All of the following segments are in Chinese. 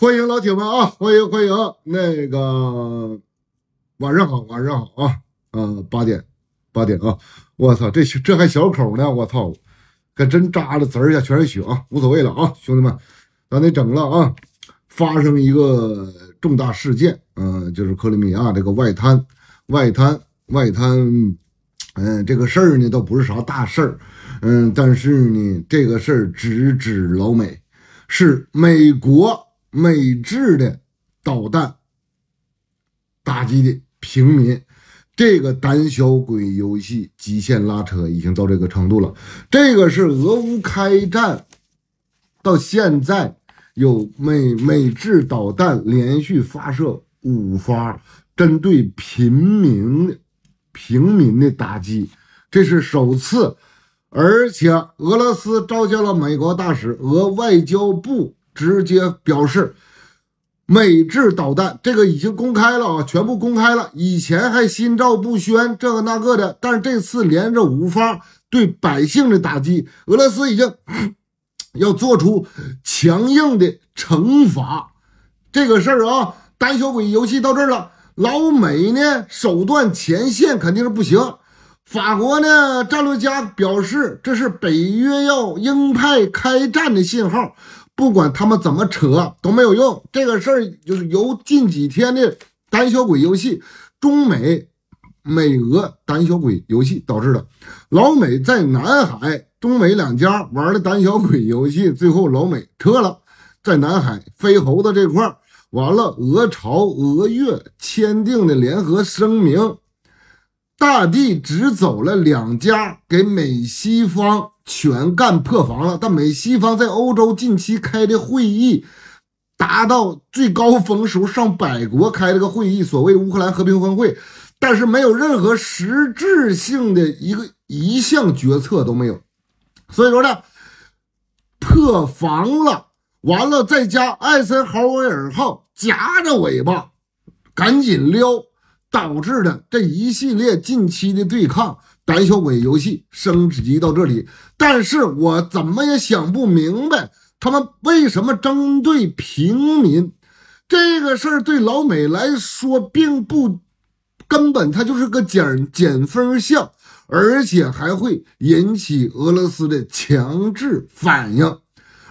欢迎老铁们啊！欢迎欢迎，那个晚上好，晚上好啊呃，八点，八点啊！我操，这这还小口呢！我操，可真扎了滋一下，全是血啊！无所谓了啊，兄弟们，咱得整了啊！发生一个重大事件呃，就是克里米亚这个外滩，外滩，外滩，嗯，这个事儿呢倒不是啥大事儿，嗯，但是呢，这个事儿直指老美，是美国。美制的导弹打击的平民，这个胆小鬼游戏极限拉扯已经到这个程度了。这个是俄乌开战到现在，有美美制导弹连续发射五发，针对平民的平民的打击，这是首次，而且俄罗斯召见了美国大使，俄外交部。直接表示，美制导弹这个已经公开了啊，全部公开了。以前还心照不宣这个那个的，但是这次连着五方对百姓的打击，俄罗斯已经 要做出强硬的惩罚。这个事儿啊，胆小鬼游戏到这儿了。老美呢，手段前线肯定是不行。法国呢，战略家表示，这是北约要鹰派开战的信号。不管他们怎么扯都没有用，这个事儿就是由近几天的胆小鬼游戏，中美、美俄胆小鬼游戏导致的。老美在南海中美两家玩的胆小鬼游戏，最后老美撤了，在南海飞猴子这块完了，俄朝俄越签订的联合声明，大地只走了两家给美西方。全干破防了，但美西方在欧洲近期开的会议达到最高峰时候，上百国开了个会议，所谓乌克兰和平峰会，但是没有任何实质性的一个一项决策都没有。所以说呢，破防了，完了再加艾森豪威尔号夹着尾巴赶紧撩，导致的这一系列近期的对抗。胆小鬼游戏升级到这里，但是我怎么也想不明白，他们为什么针对平民？这个事儿对老美来说并不根本，它就是个减减分项，而且还会引起俄罗斯的强制反应。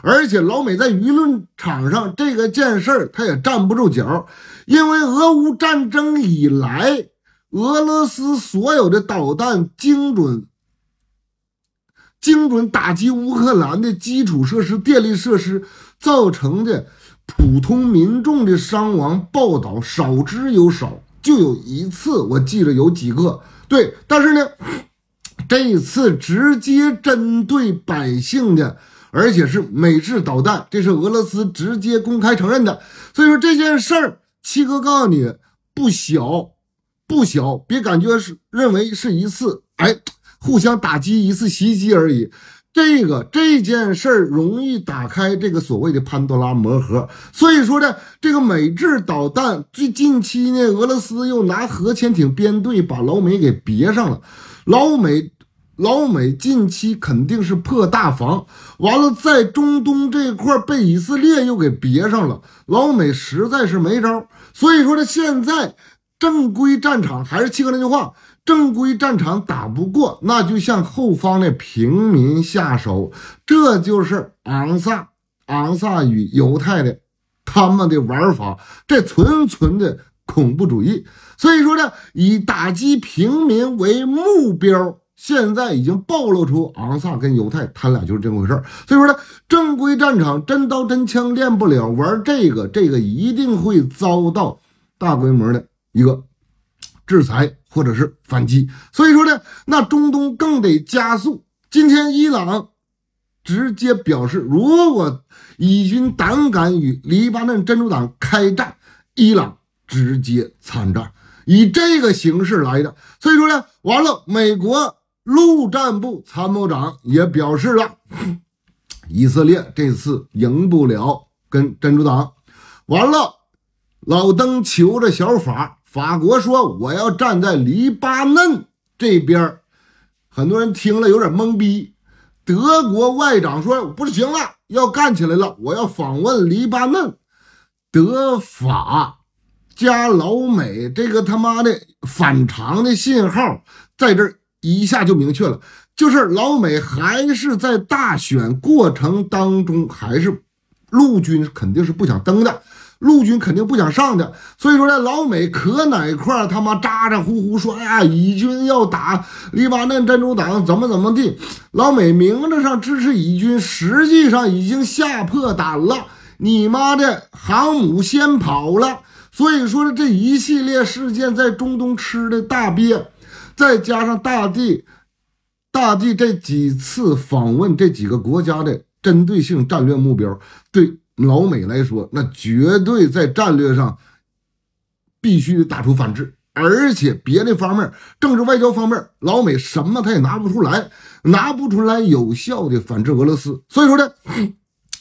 而且老美在舆论场上这个件事儿，他也站不住脚，因为俄乌战争以来。俄罗斯所有的导弹精准、精准打击乌克兰的基础设施、电力设施，造成的普通民众的伤亡报道少之又少，就有一次，我记得有几个对，但是呢，这一次直接针对百姓的，而且是美制导弹，这是俄罗斯直接公开承认的，所以说这件事儿，七哥告诉你不小。不小，别感觉是认为是一次哎，互相打击一次袭击而已。这个这件事儿容易打开这个所谓的潘多拉魔盒。所以说呢，这个美制导弹最近期呢，俄罗斯又拿核潜艇编队把老美给别上了。老美，老美近期肯定是破大防。完了，在中东这块被以色列又给别上了，老美实在是没招所以说呢，现在。正规战场还是契合那句话，正规战场打不过，那就向后方的平民下手。这就是昂萨、昂萨与犹太的他们的玩法，这纯纯的恐怖主义。所以说呢，以打击平民为目标，现在已经暴露出昂萨跟犹太，他俩就是这么回事。所以说呢，正规战场真刀真枪练不了，玩这个，这个一定会遭到大规模的。一个制裁或者是反击，所以说呢，那中东更得加速。今天伊朗直接表示，如果以军胆敢与黎巴嫩真主党开战，伊朗直接参战，以这个形式来的。所以说呢，完了，美国陆战部参谋长也表示了，以色列这次赢不了跟真主党。完了，老登求着小法。法国说我要站在黎巴嫩这边很多人听了有点懵逼。德国外长说不是行了，要干起来了，我要访问黎巴嫩。德法加老美这个他妈的反常的信号，在这一下就明确了，就是老美还是在大选过程当中，还是陆军肯定是不想登的。陆军肯定不想上的，所以说呢，老美可哪块他妈咋咋呼呼说，哎呀，以军要打黎巴嫩真主党，怎么怎么地，老美名字上支持以军，实际上已经吓破胆了，你妈的航母先跑了，所以说这一系列事件在中东吃的大鳖，再加上大地，大地这几次访问这几个国家的针对性战略目标，对。老美来说，那绝对在战略上必须打出反制，而且别的方面，政治外交方面，老美什么他也拿不出来，拿不出来有效的反制俄罗斯。所以说呢，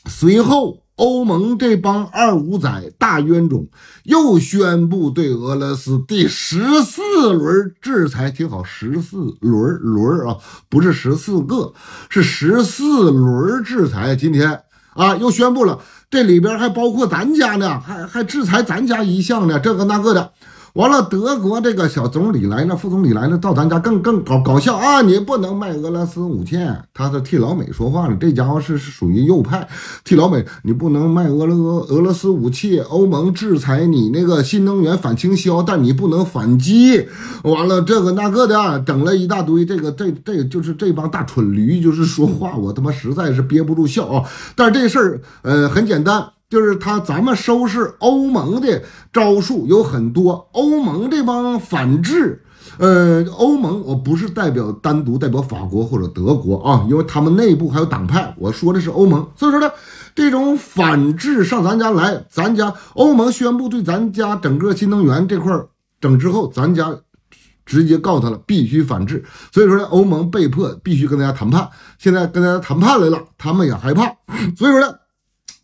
随后欧盟这帮二五仔大冤种又宣布对俄罗斯第十四轮制裁，挺好，十四轮轮啊，不是十四个，是十四轮制裁。今天啊，又宣布了。这里边还包括咱家呢，还还制裁咱家一项呢，这个那个的。完了，德国这个小总理来了，副总理来了，到咱家更更搞搞笑啊！你不能卖俄罗斯武器，他是替老美说话了。这家伙是是属于右派，替老美，你不能卖俄俄俄罗斯武器。欧盟制裁你那个新能源反倾销，但你不能反击。完了这个那个的，整了一大堆。这个这这就是这帮大蠢驴，就是说话，我他妈实在是憋不住笑啊！但是这事儿，呃，很简单。就是他，咱们收拾欧盟的招数有很多。欧盟这帮反制，呃，欧盟我不是代表单独代表法国或者德国啊，因为他们内部还有党派。我说的是欧盟，所以说呢，这种反制上咱家来，咱家欧盟宣布对咱家整个新能源这块整之后，咱家直接告他了，必须反制。所以说呢，欧盟被迫必须跟大家谈判，现在跟大家谈判来了，他们也害怕，所以说呢。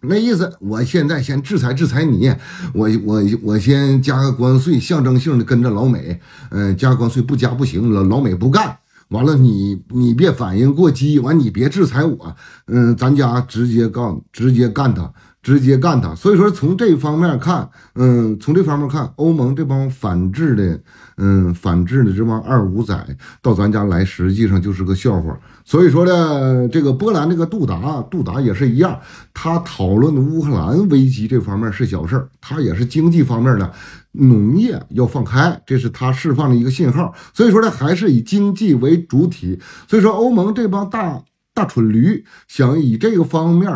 那意思，我现在先制裁制裁你，我我我先加个关税，象征性的跟着老美，嗯，加关税不加不行，老老美不干，完了你你别反应过激，完你别制裁我，嗯，咱家直接干，直接干他，直接干他。所以说从这方面看，嗯，从这方面看，欧盟这帮反制的，嗯，反制的这帮二五仔到咱家来，实际上就是个笑话。所以说呢，这个波兰这个杜达，杜达也是一样，他讨论乌克兰危机这方面是小事儿，他也是经济方面呢，农业要放开，这是他释放的一个信号。所以说呢，还是以经济为主体。所以说欧盟这帮大大蠢驴想以这个方面，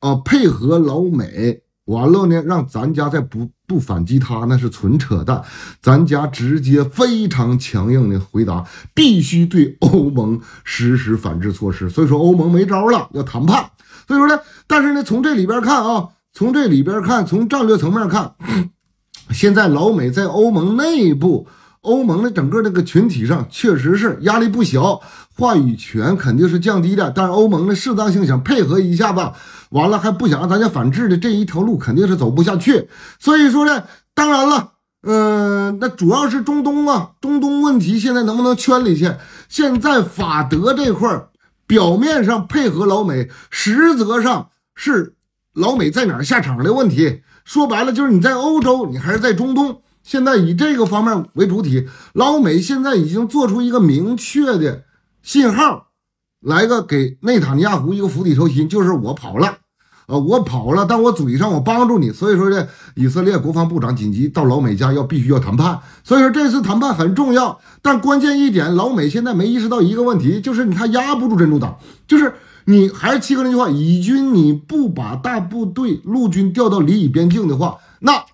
啊，配合老美，完了呢，让咱家再不。不反击他那是纯扯淡，咱家直接非常强硬的回答，必须对欧盟实施反制措施。所以说欧盟没招了，要谈判。所以说呢，但是呢，从这里边看啊，从这里边看，从战略层面看，现在老美在欧盟内部，欧盟的整个这个群体上确实是压力不小，话语权肯定是降低的，但是欧盟呢，适当性想配合一下吧，完了还不想让咱家反制的这一条路肯定是走不下去，所以说呢，当然了，呃，那主要是中东啊，中东问题现在能不能圈里去？现在法德这块儿表面上配合老美，实则上是老美在哪儿下场的问题。说白了就是你在欧洲，你还是在中东。现在以这个方面为主体，老美现在已经做出一个明确的信号，来个给内塔尼亚胡一个釜底抽薪，就是我跑了。呃，我跑了，但我嘴上我帮助你，所以说这以色列国防部长紧急到老美家要必须要谈判，所以说这次谈判很重要。但关键一点，老美现在没意识到一个问题，就是你他压不住珍珠党，就是你还是七哥那句话，以军你不把大部队陆军调到黎以边境的话，那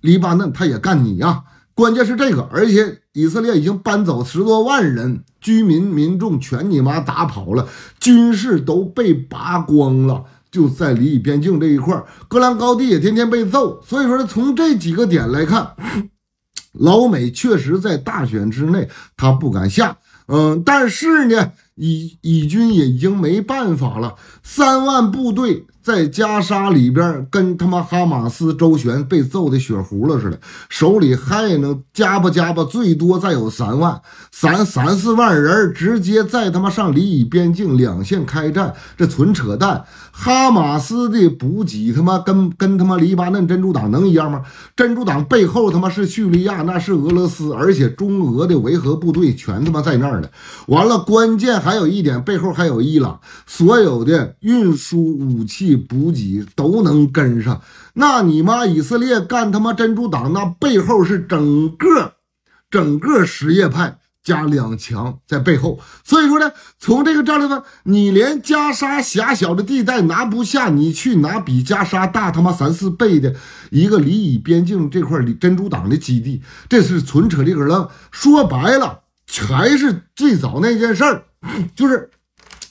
黎巴嫩他也干你呀。关键是这个，而且以色列已经搬走十多万人居民民众全你妈打跑了，军事都被拔光了。就在离伊边境这一块戈兰高地也天天被揍，所以说从这几个点来看，老美确实在大选之内他不敢下，嗯，但是呢，以以军也已经没办法了。三万部队在加沙里边跟他妈哈马斯周旋，被揍的血糊了似的，手里还能加吧加吧？最多再有三万，三三四万人直接在他妈上里以边境两线开战，这纯扯淡！哈马斯的补给他妈跟跟他妈黎巴嫩真主党能一样吗？真主党背后他妈是叙利亚，那是俄罗斯，而且中俄的维和部队全他妈在那儿呢。完了，关键还有一点，背后还有伊朗，所有的。运输武器补给都能跟上，那你妈以色列干他妈珍珠党，那背后是整个整个什叶派加两强在背后。所以说呢，从这个战略上，你连加沙狭小的地带拿不下，你去拿比加沙大他妈三四倍的一个离以边境这块珍珠党的基地，这是纯扯里格楞，愣。说白了，还是最早那件事儿，就是。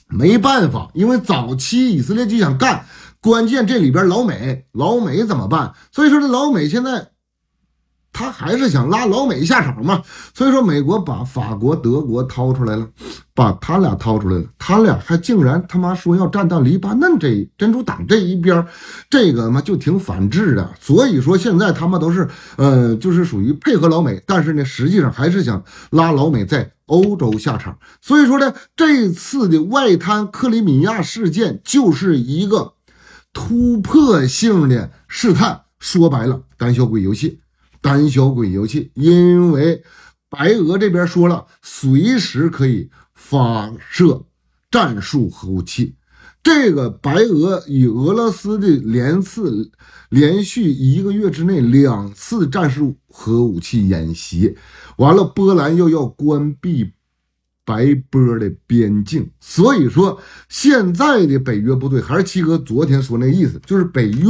没办法，因为早期以色列就想干，关键这里边老美，老美怎么办？所以说这老美现在。他还是想拉老美下场嘛，所以说美国把法国、德国掏出来了，把他俩掏出来了，他俩还竟然他妈说要站到黎巴嫩这珍珠党这一边这个嘛就挺反制的。所以说现在他们都是，呃，就是属于配合老美，但是呢，实际上还是想拉老美在欧洲下场。所以说呢，这次的外滩克里米亚事件就是一个突破性的试探，说白了，胆小鬼游戏。胆小鬼，游戏，因为白俄这边说了，随时可以发射战术核武器。这个白俄与俄罗斯的连次，连续一个月之内两次战术核武器演习，完了，波兰又要关闭白波的边境。所以说，现在的北约部队还是七哥昨天说那意思，就是北约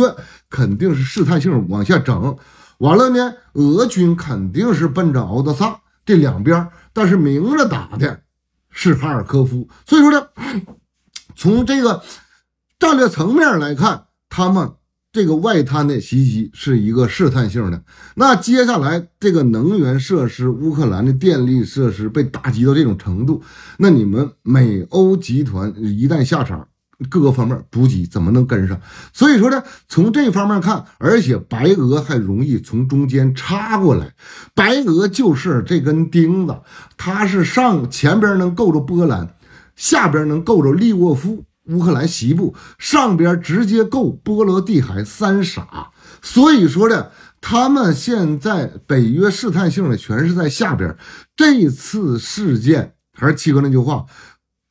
肯定是试探性往下整。完了呢，俄军肯定是奔着敖德萨这两边，但是明着打的是哈尔科夫。所以说呢，从这个战略层面来看，他们这个外滩的袭击是一个试探性的。那接下来这个能源设施，乌克兰的电力设施被打击到这种程度，那你们美欧集团一旦下场。各个方面补给怎么能跟上？所以说呢，从这方面看，而且白俄还容易从中间插过来，白俄就是这根钉子，它是上前边能够着波兰，下边能够着利沃夫，乌克兰西部上边直接够波罗的海三傻。所以说呢，他们现在北约试探性的全是在下边。这次事件还是七哥那句话。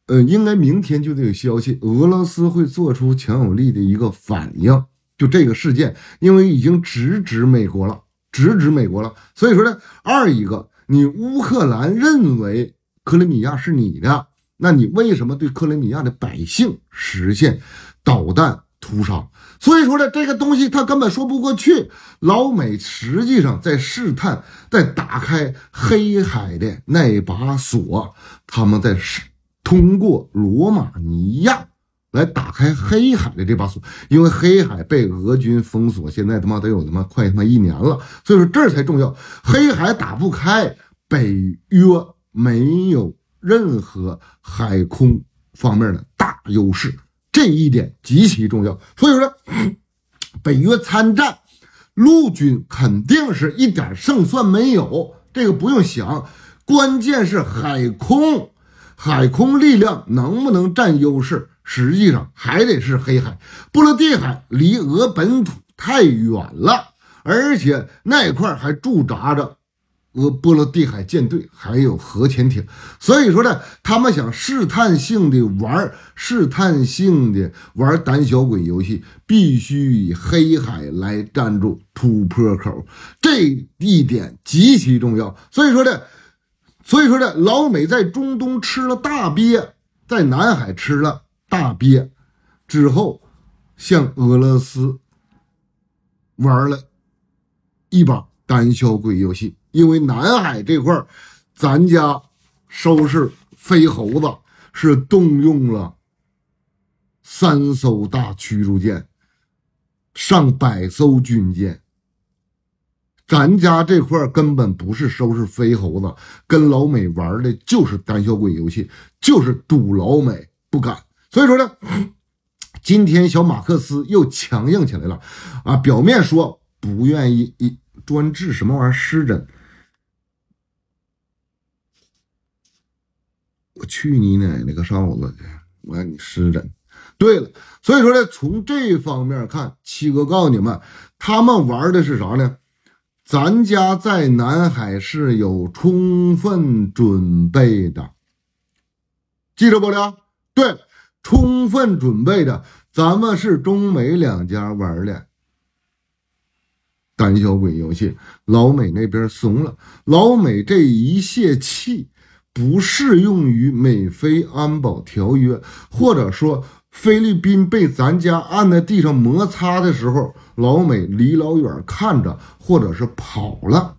呃，应该明天就得有消息，俄罗斯会做出强有力的一个反应。就这个事件，因为已经直指美国了，直指美国了。所以说呢，二一个，你乌克兰认为克里米亚是你的，那你为什么对克里米亚的百姓实现导弹屠杀？所以说呢，这个东西它根本说不过去。老美实际上在试探，在打开黑海的那把锁，他们在试。通过罗马尼亚来打开黑海的这把锁，因为黑海被俄军封锁，现在他妈得有他妈快他妈一年了，所以说这才重要。黑海打不开，北约没有任何海空方面的大优势，这一点极其重要。所以说，北约参战，陆军肯定是一点胜算没有，这个不用想。关键是海空。海空力量能不能占优势，实际上还得是黑海、波罗的海离俄本土太远了，而且那块还驻扎着俄波罗的海舰队，还有核潜艇。所以说呢，他们想试探性的玩，试探性的玩胆小鬼游戏，必须以黑海来站住突破口，这一点极其重要。所以说呢。所以说，这老美在中东吃了大鳖，在南海吃了大鳖，之后向俄罗斯玩了一把胆小鬼游戏。因为南海这块咱家收拾飞猴子是动用了三艘大驱逐舰、上百艘军舰。咱家这块根本不是收拾飞猴子，跟老美玩的就是胆小鬼游戏，就是赌老美不敢。所以说呢，今天小马克思又强硬起来了啊！表面说不愿意一专治什么玩意儿湿疹，我去你奶奶个哨子去！我让你湿疹。对了，所以说呢，从这方面看，七哥告诉你们，他们玩的是啥呢？咱家在南海是有充分准备的，记着不了？对，充分准备的，咱们是中美两家玩的胆小鬼游戏。老美那边怂了，老美这一泄气，不适用于美菲安保条约，或者说。菲律宾被咱家按在地上摩擦的时候，老美离老远看着，或者是跑了。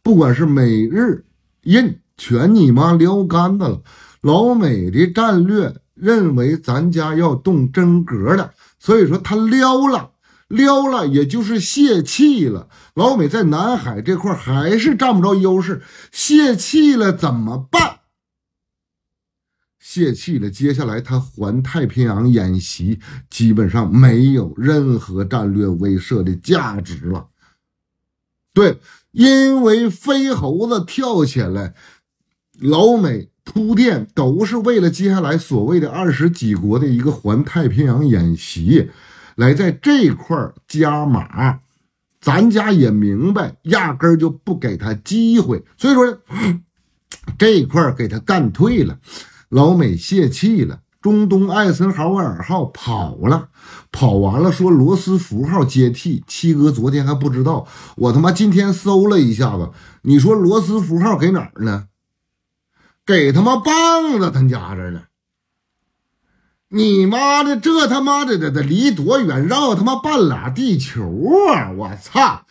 不管是美日印，全你妈撩干的了。老美的战略认为咱家要动真格的，所以说他撩了，撩了，也就是泄气了。老美在南海这块还是占不着优势，泄气了怎么办？泄气了，接下来他环太平洋演习基本上没有任何战略威慑的价值了。对，因为飞猴子跳起来，老美铺垫都是为了接下来所谓的二十几国的一个环太平洋演习来在这块加码，咱家也明白，压根就不给他机会，所以说这块给他干退了。老美泄气了，中东艾森豪威尔号跑了，跑完了说罗斯福号接替。七哥昨天还不知道，我他妈今天搜了一下子，你说罗斯福号给哪儿呢？给他妈棒子他家这呢！你妈的，这他妈的得得离多远？绕他妈半拉地球啊！我操，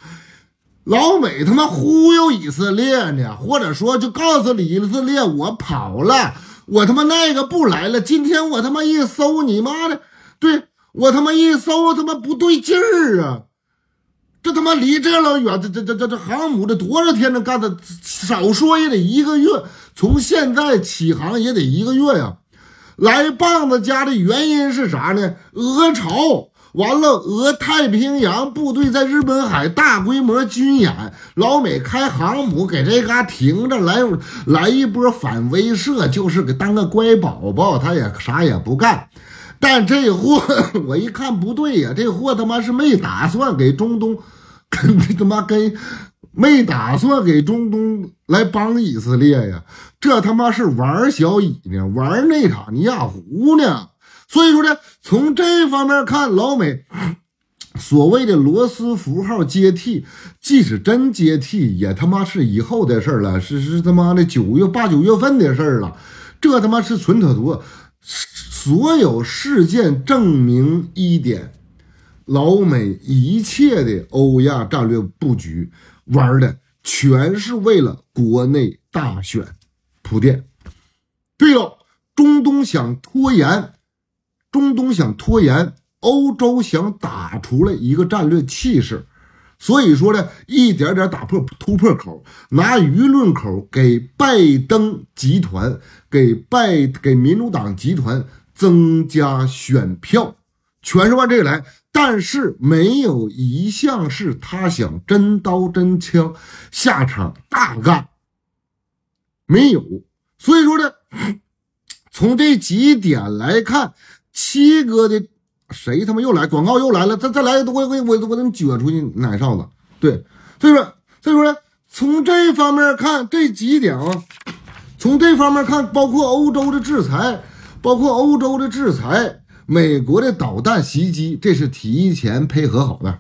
老美他妈忽悠以色列呢，或者说就告诉以色列我跑了。我他妈那个不来了，今天我他妈一搜你妈的，对我他妈一搜，他妈不对劲儿啊！这他妈离这老远，这这这这这航母这多少天能干的？少说也得一个月，从现在起航也得一个月呀！来棒子家的原因是啥呢？俄朝。完了，俄太平洋部队在日本海大规模军演，老美开航母给这嘎停着来来一波反威慑，就是给当个乖宝宝，他也啥也不干。但这货我一看不对呀，这货他妈是没打算给中东，跟他妈跟没打算给中东来帮以色列呀，这他妈是玩小以呢，玩那塔尼亚胡呢，所以说呢。从这方面看，老美所谓的罗斯福号接替，即使真接替，也他妈是以后的事儿了，是是他妈的九月八九月份的事儿了。这他妈是纯扯犊子！所有事件证明一点：老美一切的欧亚战略布局，玩的全是为了国内大选铺垫。对了，中东想拖延。中东想拖延，欧洲想打出来一个战略气势，所以说呢，一点点打破突破口，拿舆论口给拜登集团，给拜给民主党集团增加选票，全是往这个来，但是没有一项是他想真刀真枪下场大干，没有，所以说呢，从这几点来看。七哥的谁他妈又来广告又来了，再再来我我我我能撅出去奶哨子？对，所以说所以说呢，从这方面看这几点，啊，从这方面看，包括欧洲的制裁，包括欧洲的制裁，美国的导弹袭击，这是提前配合好的，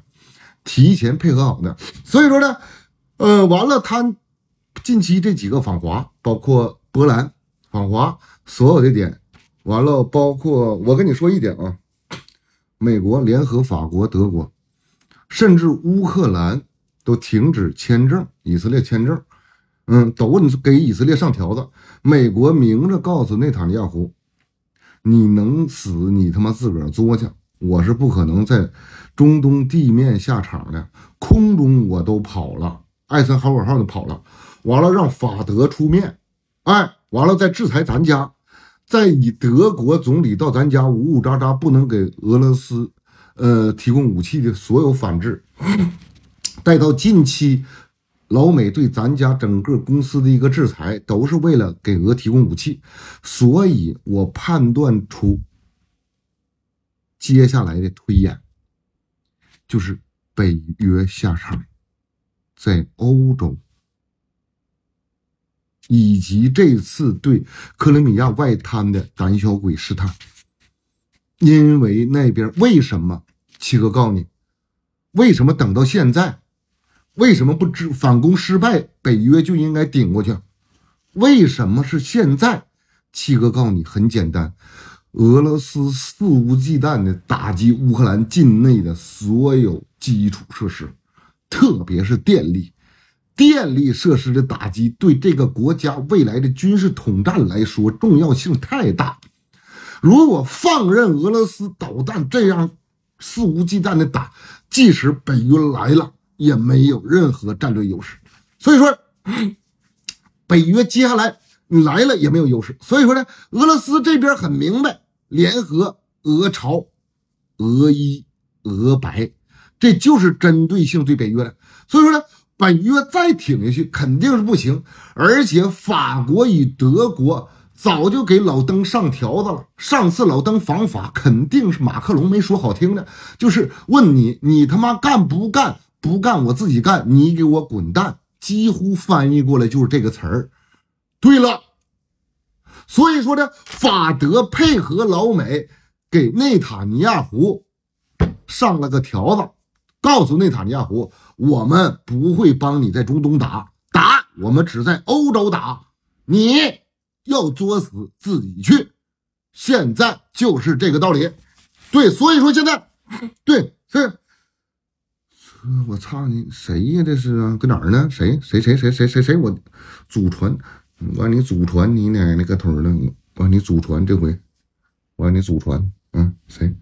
提前配合好的。所以说呢，呃，完了他近期这几个访华，包括波兰访华，所有的点。完了，包括我跟你说一点啊，美国联合法国、德国，甚至乌克兰都停止签证，以色列签证，嗯，都你给以色列上条子。美国明着告诉内塔尼亚胡，你能死你他妈自个儿作去，我是不可能在中东地面下场的，空中我都跑了，艾森豪威尔号都跑了，完了让法德出面，哎，完了再制裁咱家。在以德国总理到咱家呜呜喳喳不能给俄罗斯，呃，提供武器的所有反制，再到近期老美对咱家整个公司的一个制裁，都是为了给俄提供武器，所以我判断出接下来的推演就是北约下场在欧洲。以及这次对克里米亚外滩的胆小鬼试探，因为那边为什么？七哥告诉你，为什么等到现在？为什么不知反攻失败，北约就应该顶过去？为什么是现在？七哥告诉你，很简单，俄罗斯肆无忌惮地打击乌克兰境内的所有基础设施，特别是电力。电力设施的打击对这个国家未来的军事统战来说重要性太大。如果放任俄罗斯导弹这样肆无忌惮的打，即使北约来了也没有任何战略优势。所以说，北约接下来你来了也没有优势。所以说呢，俄罗斯这边很明白，联合俄朝、俄伊、俄白，这就是针对性对北约的。所以说呢。本月再挺下去肯定是不行，而且法国与德国早就给老登上条子了。上次老登访法，肯定是马克龙没说好听的，就是问你，你他妈干不干？不干，我自己干，你给我滚蛋。几乎翻译过来就是这个词儿。对了，所以说呢，法德配合老美，给内塔尼亚胡上了个条子，告诉内塔尼亚胡。我们不会帮你在中东打打，我们只在欧洲打。你要作死自己去，现在就是这个道理。对，所以说现在对是，我操你谁呀？这是啊？搁哪儿呢？谁谁谁谁谁谁谁？我祖传，我让你祖传，你奶奶个腿儿的，我让你祖传这回，我让你祖传，嗯，谁？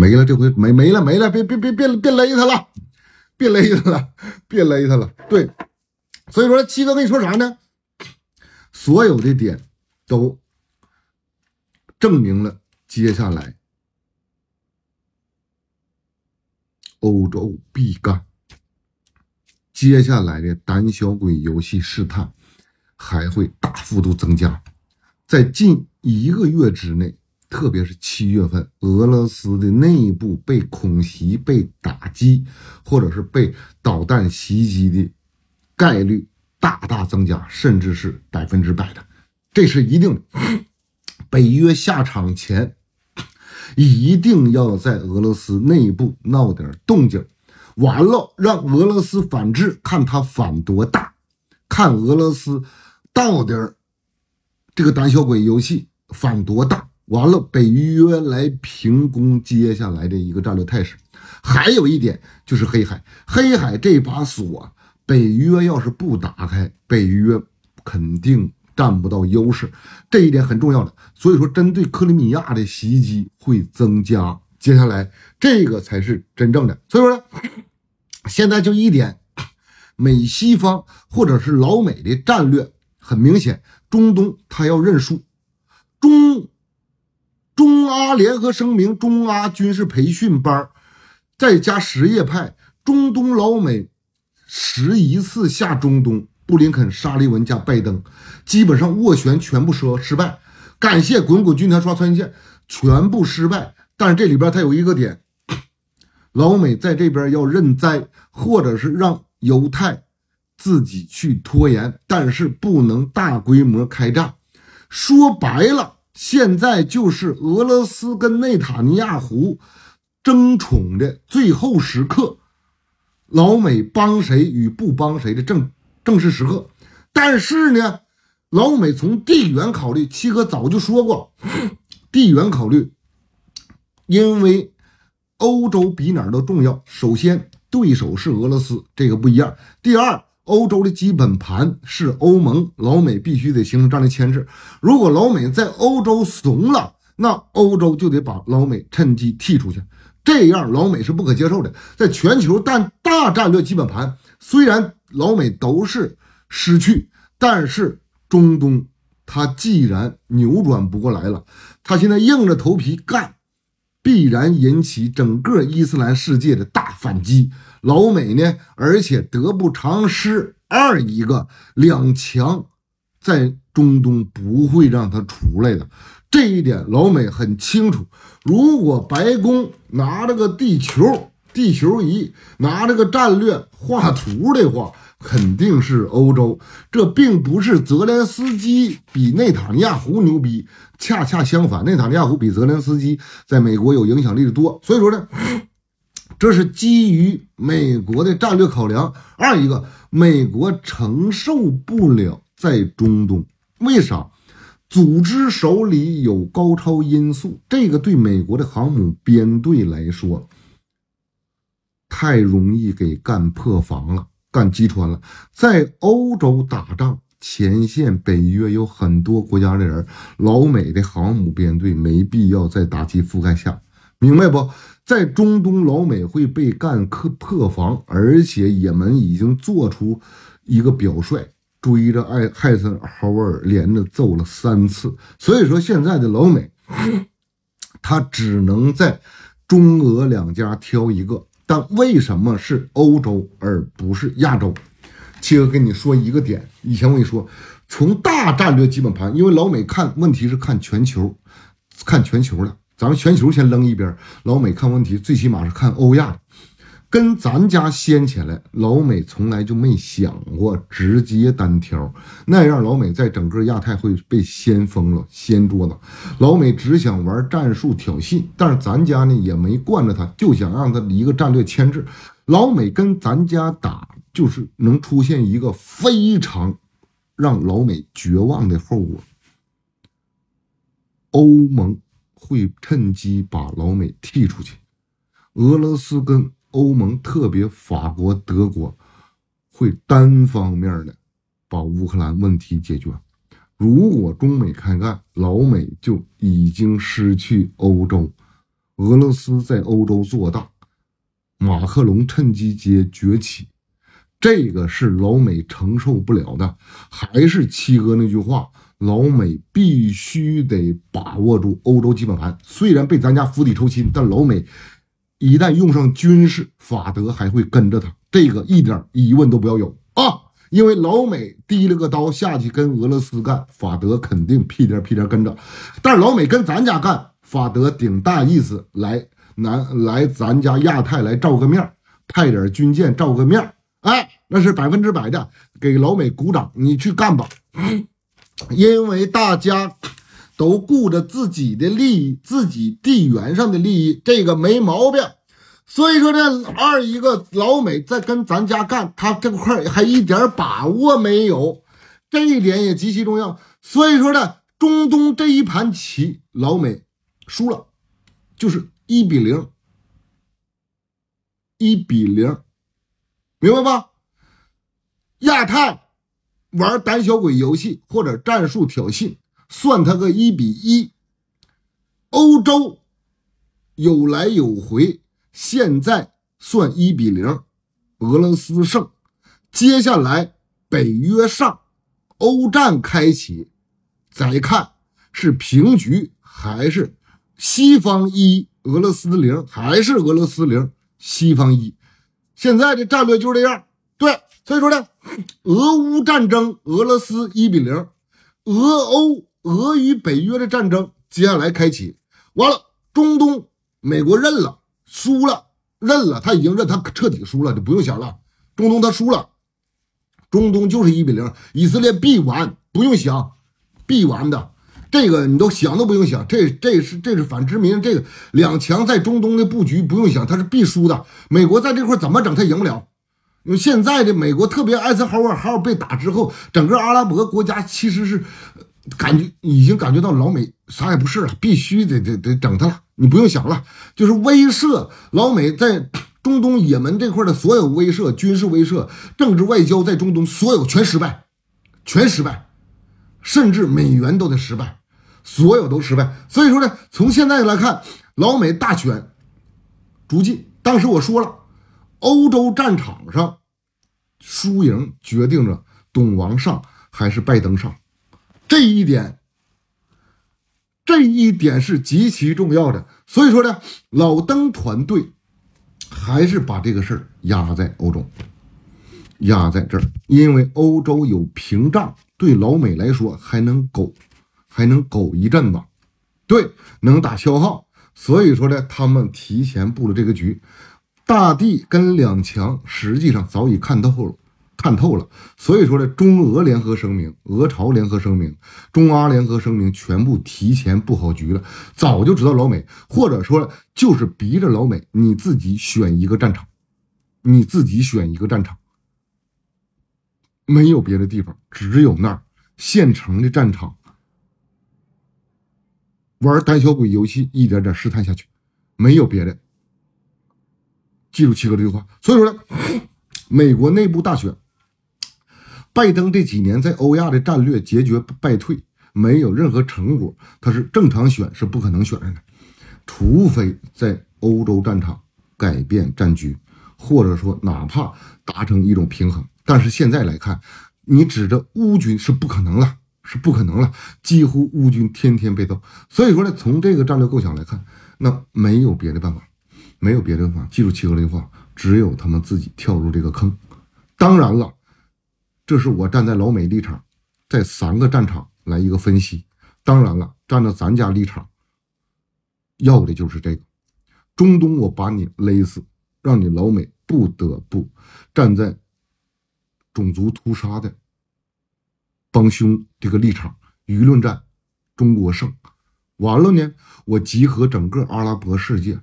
没了，这回没没了没了，别别别别别勒他了，别勒他了，别勒他了。对，所以说七哥跟你说啥呢？所有的点都证明了，接下来欧洲必干。接下来的胆小鬼游戏试探还会大幅度增加，在近一个月之内。特别是七月份，俄罗斯的内部被恐袭、被打击，或者是被导弹袭击的概率大大增加，甚至是百分之百的，这是一定。北约下场前，一定要在俄罗斯内部闹点动静，完了让俄罗斯反制，看他反多大，看俄罗斯到底这个胆小鬼游戏反多大。完了，北约来评估接下来的一个战略态势。还有一点就是黑海，黑海这把锁，北约要是不打开，北约肯定占不到优势。这一点很重要的。所以说，针对克里米亚的袭击会增加。接下来这个才是真正的。所以说，现在就一点，美西方或者是老美的战略很明显，中东他要认输，中。中阿联合声明，中阿军事培训班再加什叶派中东老美十一次下中东，布林肯、沙利文加拜登，基本上斡旋全部说失败。感谢滚滚军团刷云线，全部失败。但是这里边他有一个点，老美在这边要认栽，或者是让犹太自己去拖延，但是不能大规模开战。说白了。现在就是俄罗斯跟内塔尼亚胡争宠的最后时刻，老美帮谁与不帮谁的正正式时刻。但是呢，老美从地缘考虑，七哥早就说过，地缘考虑，因为欧洲比哪儿都重要。首先，对手是俄罗斯，这个不一样。第二。欧洲的基本盘是欧盟，老美必须得形成战略牵制。如果老美在欧洲怂了，那欧洲就得把老美趁机踢出去，这样老美是不可接受的。在全球但大战略基本盘，虽然老美都是失去，但是中东他既然扭转不过来了，他现在硬着头皮干，必然引起整个伊斯兰世界的大反击。老美呢，而且得不偿失。二一个，两强在中东不会让他出来的，这一点老美很清楚。如果白宫拿这个地球地球仪拿这个战略画图的话，肯定是欧洲。这并不是泽连斯基比内塔尼亚胡牛逼，恰恰相反，内塔尼亚胡比泽连斯基在美国有影响力的多。所以说呢。这是基于美国的战略考量。二一个，美国承受不了在中东。为啥？组织手里有高超音速，这个对美国的航母编队来说太容易给干破防了，干击穿了。在欧洲打仗，前线北约有很多国家的人，老美的航母编队没必要在打击覆盖下。明白不？在中东，老美会被干破破防，而且也门已经做出一个表率，追着艾艾森豪威尔连着揍了三次。所以说，现在的老美，他只能在中俄两家挑一个。但为什么是欧洲而不是亚洲？七哥跟你说一个点：以前我跟你说，从大战略基本盘，因为老美看问题是看全球，看全球的。咱们全球先扔一边，老美看问题最起码是看欧亚，跟咱家掀起来，老美从来就没想过直接单挑，那样老美在整个亚太会被掀疯了、掀桌子。老美只想玩战术挑衅，但是咱家呢也没惯着他，就想让他一个战略牵制。老美跟咱家打，就是能出现一个非常让老美绝望的后果，欧盟。会趁机把老美踢出去，俄罗斯跟欧盟，特别法国、德国，会单方面的把乌克兰问题解决。如果中美开干，老美就已经失去欧洲，俄罗斯在欧洲做大，马克龙趁机接崛起，这个是老美承受不了的。还是七哥那句话。老美必须得把握住欧洲基本盘，虽然被咱家釜底抽薪，但老美一旦用上军事，法德还会跟着他，这个一点疑问都不要有啊！因为老美提了个刀下去跟俄罗斯干，法德肯定屁颠屁颠跟着；但是老美跟咱家干，法德顶大意思来南来咱家亚太来照个面派点军舰照个面哎，那是百分之百的给老美鼓掌，你去干吧。因为大家都顾着自己的利益，自己地缘上的利益，这个没毛病。所以说呢，二一个老美在跟咱家干，他这块还一点把握没有，这一点也极其重要。所以说呢，中东这一盘棋，老美输了，就是一比零，一比零，明白吧？亚太。玩胆小鬼游戏或者战术挑衅，算他个一比一。欧洲有来有回，现在算一比零，俄罗斯胜。接下来北约上欧战开启，再看是平局还是西方一俄罗斯零，还是俄罗斯零西方一。现在这战略就是这样。对，所以说呢，俄乌战争，俄罗斯一比零，俄欧俄与北约的战争接下来开启，完了，中东美国认了，输了，认了，他已经认，他彻底输了，就不用想了。中东他输了，中东就是一比零，以色列必完，不用想，必完的。这个你都想都不用想，这这是这是反殖民，这个两强在中东的布局不用想，他是必输的。美国在这块怎么整，他赢不了。因为现在的美国，特别艾森豪尔号被打之后，整个阿拉伯国家其实是感觉已经感觉到老美啥也不是了，必须得得得整他了。你不用想了，就是威慑老美在中东也门这块的所有威慑、军事威慑、政治外交在中东所有全失败，全失败，甚至美元都得失败，所有都失败。所以说呢，从现在来看，老美大权逐渐，当时我说了。欧洲战场上，输赢决定着懂王上还是拜登上，这一点，这一点是极其重要的。所以说呢，老登团队还是把这个事儿压在欧洲，压在这儿，因为欧洲有屏障，对老美来说还能苟，还能苟一阵子，对，能打消耗。所以说呢，他们提前布了这个局。大地跟两强实际上早已看透了，看透了。所以说呢，中俄联合声明、俄朝联合声明、中阿联合声明，全部提前布好局了，早就知道老美，或者说就是逼着老美你自己选一个战场，你自己选一个战场，没有别的地方，只有那儿现成的战场，玩胆小鬼游戏，一点点试探下去，没有别的。记住七哥这句话，所以说呢，美国内部大选，拜登这几年在欧亚的战略节节败退，没有任何成果，他是正常选是不可能选上的，除非在欧洲战场改变战局，或者说哪怕达成一种平衡。但是现在来看，你指着乌军是不可能了，是不可能了，几乎乌军天天被揍。所以说呢，从这个战略构想来看，那没有别的办法。没有别的方法，记住七个零话，只有他们自己跳入这个坑。当然了，这是我站在老美立场，在三个战场来一个分析。当然了，站在咱家立场，要的就是这个：中东，我把你勒死，让你老美不得不站在种族屠杀的帮凶这个立场。舆论战，中国胜。完了呢，我集合整个阿拉伯世界。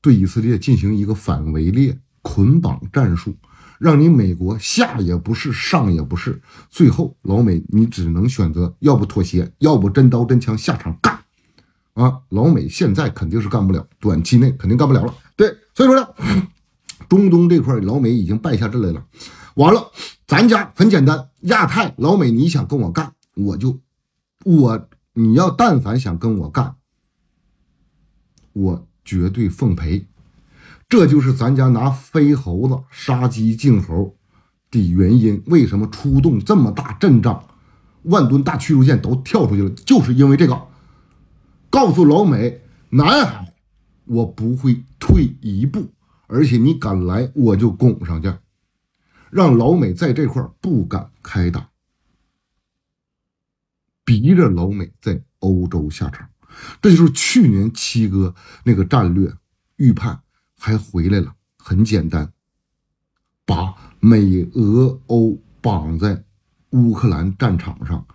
对以色列进行一个反围猎捆绑战术，让你美国下也不是上也不是，最后老美你只能选择要不妥协，要不真刀真枪下场干，啊，老美现在肯定是干不了，短期内肯定干不了了。对，所以说呢，中东这块老美已经败下阵来了，完了，咱家很简单，亚太老美你想跟我干，我就我你要但凡想跟我干，我。绝对奉陪，这就是咱家拿飞猴子杀鸡儆猴的原因。为什么出动这么大阵仗，万吨大驱逐舰都跳出去了？就是因为这个。告诉老美，南海我不会退一步，而且你敢来，我就拱上去，让老美在这块不敢开打，逼着老美在欧洲下场。这就是去年七哥那个战略预判还回来了。很简单，把美俄欧绑在乌克兰战场上，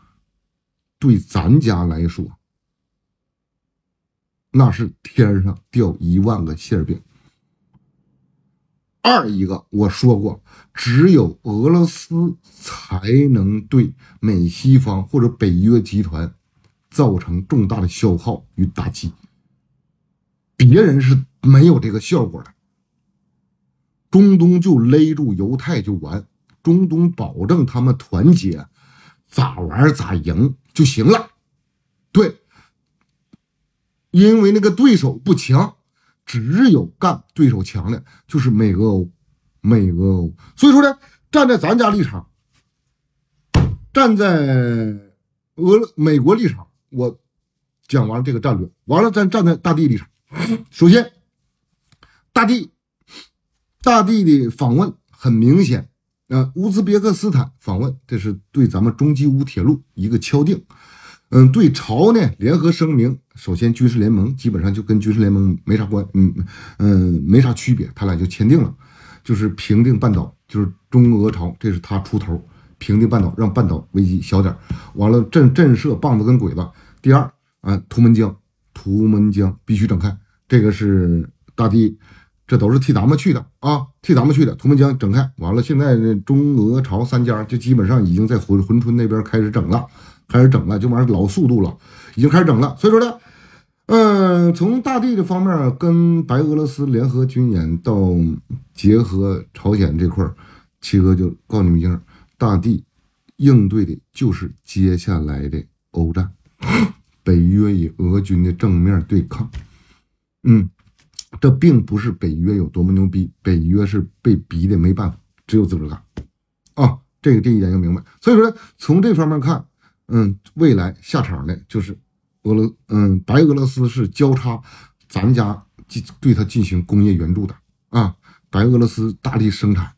对咱家来说，那是天上掉一万个馅饼。二一个，我说过，只有俄罗斯才能对美西方或者北约集团。造成重大的消耗与打击，别人是没有这个效果的。中东就勒住犹太就完，中东保证他们团结，咋玩咋赢就行了。对，因为那个对手不强，只有干对手强的，就是美俄欧，美俄欧。所以说呢，站在咱家立场，站在俄美国立场。我讲完了这个战略，完了，咱站在大地立场。首先，大地、大地的访问很明显，呃，乌兹别克斯坦访问，这是对咱们中吉乌铁路一个敲定。嗯，对朝呢，联合声明，首先军事联盟，基本上就跟军事联盟没啥关，嗯嗯，没啥区别，他俩就签订了，就是平定半岛，就是中俄朝，这是他出头平定半岛，让半岛危机小点。完了，震震慑棒子跟鬼子。第二，嗯，图门江，图门江必须整开，这个是大地，这都是替咱们去的啊，替咱们去的。图门江整开完了，现在中俄朝三家就基本上已经在珲珲春那边开始整了，开始整了，就玩意儿老速度了，已经开始整了。所以说呢，嗯，从大地的方面跟白俄罗斯联合军演到结合朝鲜这块儿，七哥就告诉你们一声，大地应对的就是接下来的欧战。北约与俄军的正面对抗，嗯，这并不是北约有多么牛逼，北约是被逼的没办法，只有自个干啊，这个这一点要明白。所以说从这方面看，嗯，未来下场的就是俄罗，嗯，白俄罗斯是交叉，咱家进对他进行工业援助的啊，白俄罗斯大力生产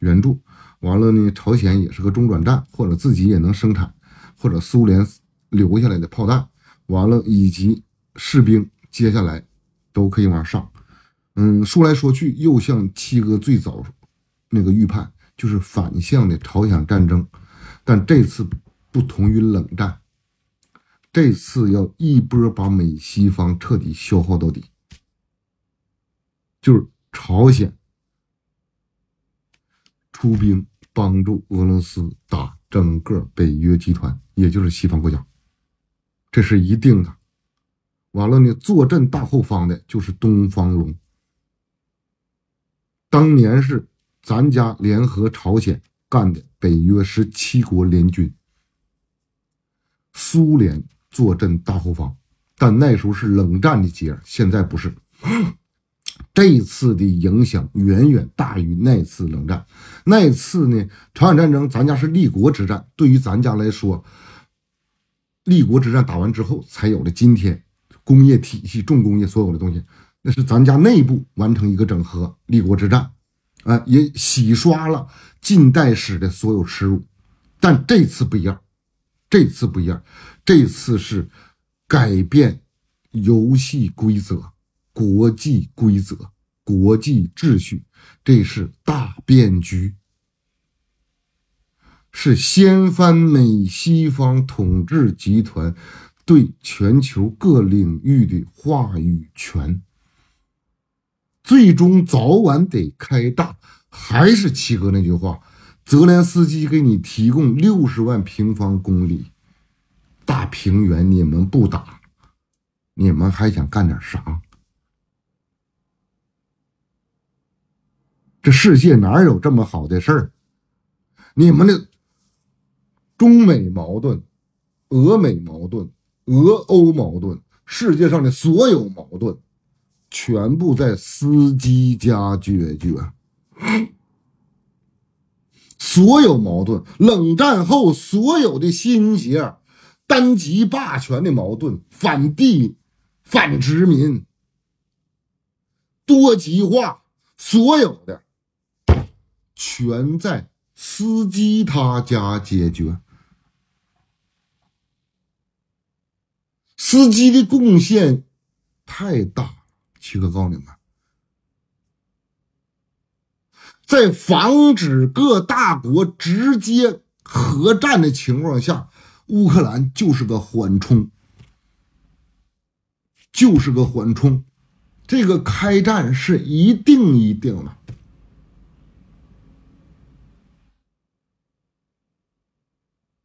援助，完了呢，朝鲜也是个中转站，或者自己也能生产，或者苏联。留下来的炮弹，完了以及士兵，接下来都可以往上上。嗯，说来说去又像七哥最早那个预判，就是反向的朝鲜战争，但这次不同于冷战，这次要一波把美西方彻底消耗到底，就是朝鲜出兵帮助俄罗斯打整个北约集团，也就是西方国家。这是一定的，完了呢，坐镇大后方的就是东方龙。当年是咱家联合朝鲜干的北约十七国联军，苏联坐镇大后方，但那时候是冷战的节现在不是。这一次的影响远远大于那次冷战。那次呢，朝鲜战争咱家是立国之战，对于咱家来说。立国之战打完之后，才有了今天工业体系、重工业所有的东西，那是咱家内部完成一个整合。立国之战，啊，也洗刷了近代史的所有耻辱。但这次不一样，这次不一样，这次是改变游戏规则、国际规则、国际秩序，这是大变局。是掀翻美西方统治集团对全球各领域的话语权，最终早晚得开大。还是七哥那句话：泽连斯基给你提供六十万平方公里大平原，你们不打，你们还想干点啥？这世界哪有这么好的事儿？你们的。中美矛盾、俄美矛盾、俄欧矛盾，世界上的所有矛盾，全部在司机家解决。所有矛盾，冷战后所有的新结，单极霸权的矛盾、反帝、反殖民、多极化，所有的全在司机他家解决。司机的贡献太大了，七哥告诉你们，在防止各大国直接核战的情况下，乌克兰就是个缓冲，就是个缓冲。这个开战是一定一定的，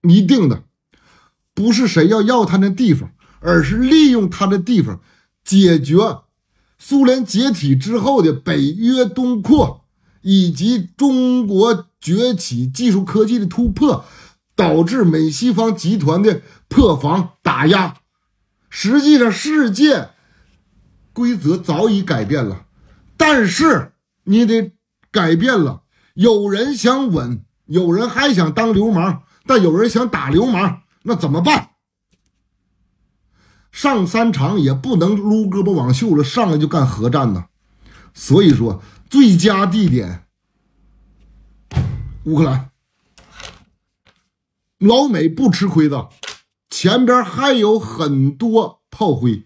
一定的，不是谁要要他那地方。而是利用他的地方，解决苏联解体之后的北约东扩，以及中国崛起、技术科技的突破，导致美西方集团的破防打压。实际上，世界规则早已改变了，但是你得改变了。有人想稳，有人还想当流氓，但有人想打流氓，那怎么办？上三场也不能撸胳膊挽袖了，上来就干核战呢。所以说，最佳地点乌克兰，老美不吃亏的。前边还有很多炮灰，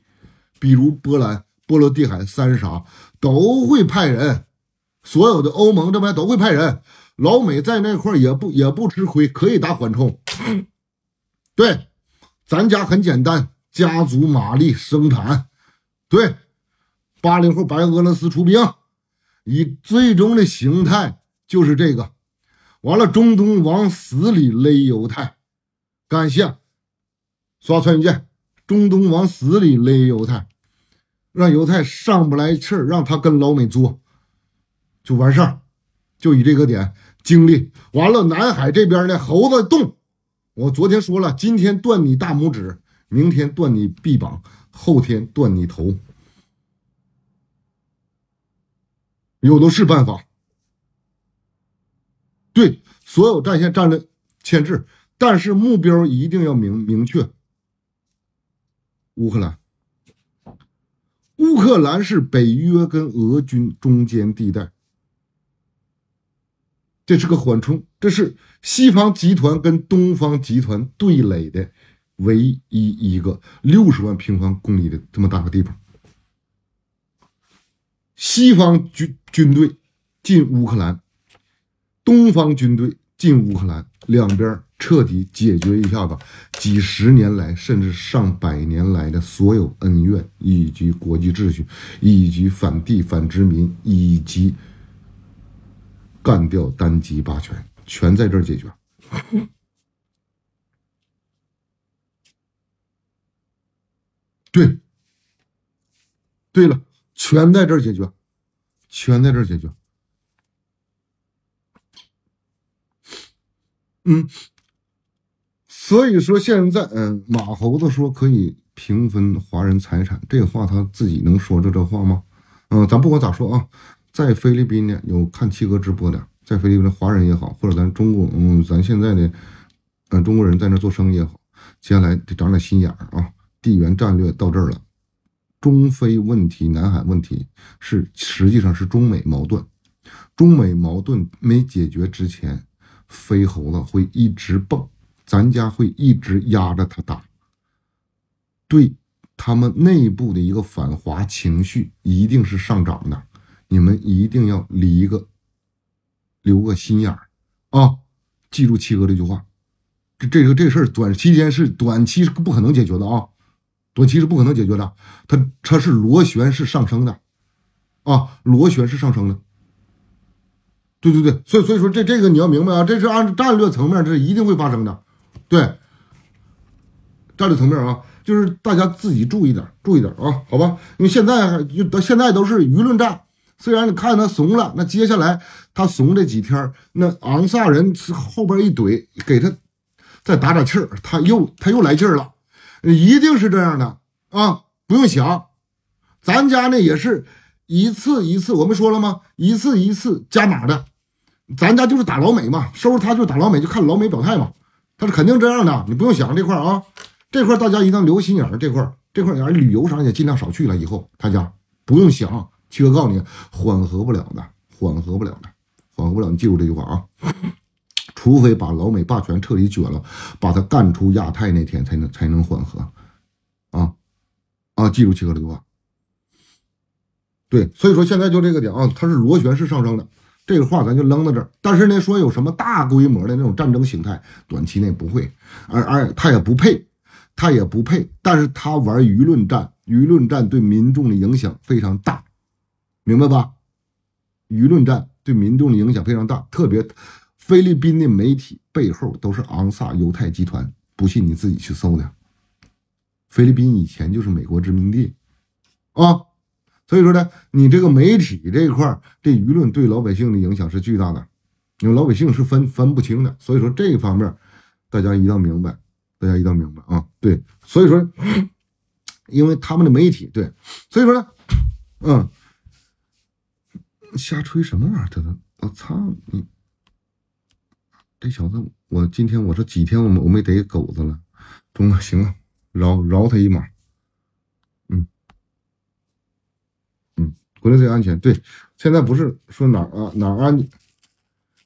比如波兰、波罗的海三傻都会派人，所有的欧盟这边都会派人。老美在那块也不也不吃亏，可以打缓冲。对，咱家很简单。家族马力生产，对八零后白俄罗斯出兵，以最终的形态就是这个。完了，中东往死里勒犹太，感谢刷穿越箭，中东往死里勒犹太，让犹太上不来气儿，让他跟老美作，就完事儿。就以这个点经历。完了南海这边呢，猴子动，我昨天说了，今天断你大拇指。明天断你臂膀，后天断你头，有的是办法。对所有战线战略牵制，但是目标一定要明明确。乌克兰，乌克兰是北约跟俄军中间地带，这是个缓冲，这是西方集团跟东方集团对垒的。唯一一个六十万平方公里的这么大个地方，西方军军队进乌克兰，东方军队进乌克兰，两边彻底解决一下子，几十年来甚至上百年来的所有恩怨，以及国际秩序，以及反帝反殖民，以及干掉单极霸权，全在这儿解决。对，对了，全在这儿解决，全在这儿解决。嗯，所以说现在，嗯，马猴子说可以平分华人财产，这话他自己能说出这话吗？嗯，咱不管咋说啊，在菲律宾呢有看七哥直播的，在菲律宾的华人也好，或者咱中国，嗯，咱现在的，嗯，中国人在那做生意也好，接下来得长点心眼儿啊。地缘战略到这儿了，中非问题、南海问题是实际上是中美矛盾。中美矛盾没解决之前，飞猴子会一直蹦，咱家会一直压着他打。对他们内部的一个反华情绪一定是上涨的，你们一定要离一个留个心眼儿啊！记住七哥这句话，这这个这事儿短期间是短期是不可能解决的啊！短其实不可能解决的，它它是螺旋式上升的，啊，螺旋式上升的。对对对，所以所以说这这个你要明白啊，这是按战略层面，这是一定会发生的，对，战略层面啊，就是大家自己注意点，注意点啊，好吧？因为现在还就到现在都是舆论战，虽然你看他怂了，那接下来他怂这几天，那昂萨人后边一怼，给他再打打气儿，他又他又来劲儿了。一定是这样的啊，不用想，咱家呢也是一次一次，我们说了吗？一次一次加码的，咱家就是打老美嘛，收拾他就是打老美，就看老美表态嘛，他是肯定这样的，你不用想这块啊，这块大家一定要留心眼这块这块儿旅游啥也尽量少去了，以后他家不用想，七哥告诉你，缓和不了的，缓和不了的，缓和不了，你记住这句话啊。除非把老美霸权彻底撅了，把他干出亚太那天才能才能缓和，啊，啊！记住七哥这句话。对，所以说现在就这个点啊，它是螺旋式上升的。这个话咱就扔到这儿。但是呢，说有什么大规模的那种战争形态，短期内不会，而而他也不配，他也不配。但是他玩舆论战，舆论战对民众的影响非常大，明白吧？舆论战对民众的影响非常大，特别。菲律宾的媒体背后都是昂萨犹太集团，不信你自己去搜的。菲律宾以前就是美国殖民地，啊，所以说呢，你这个媒体这一块这舆论对老百姓的影响是巨大的，因为老百姓是分分不清的。所以说这一方面，大家一定要明白，大家一定要明白啊，对。所以说，因为他们的媒体，对，所以说呢，嗯，瞎吹什么玩意儿，他都，我操你！这小子，我今天我这几天我我没逮狗子了，中了行了，饶饶他一马，嗯嗯，国内最安全。对，现在不是说哪啊哪安，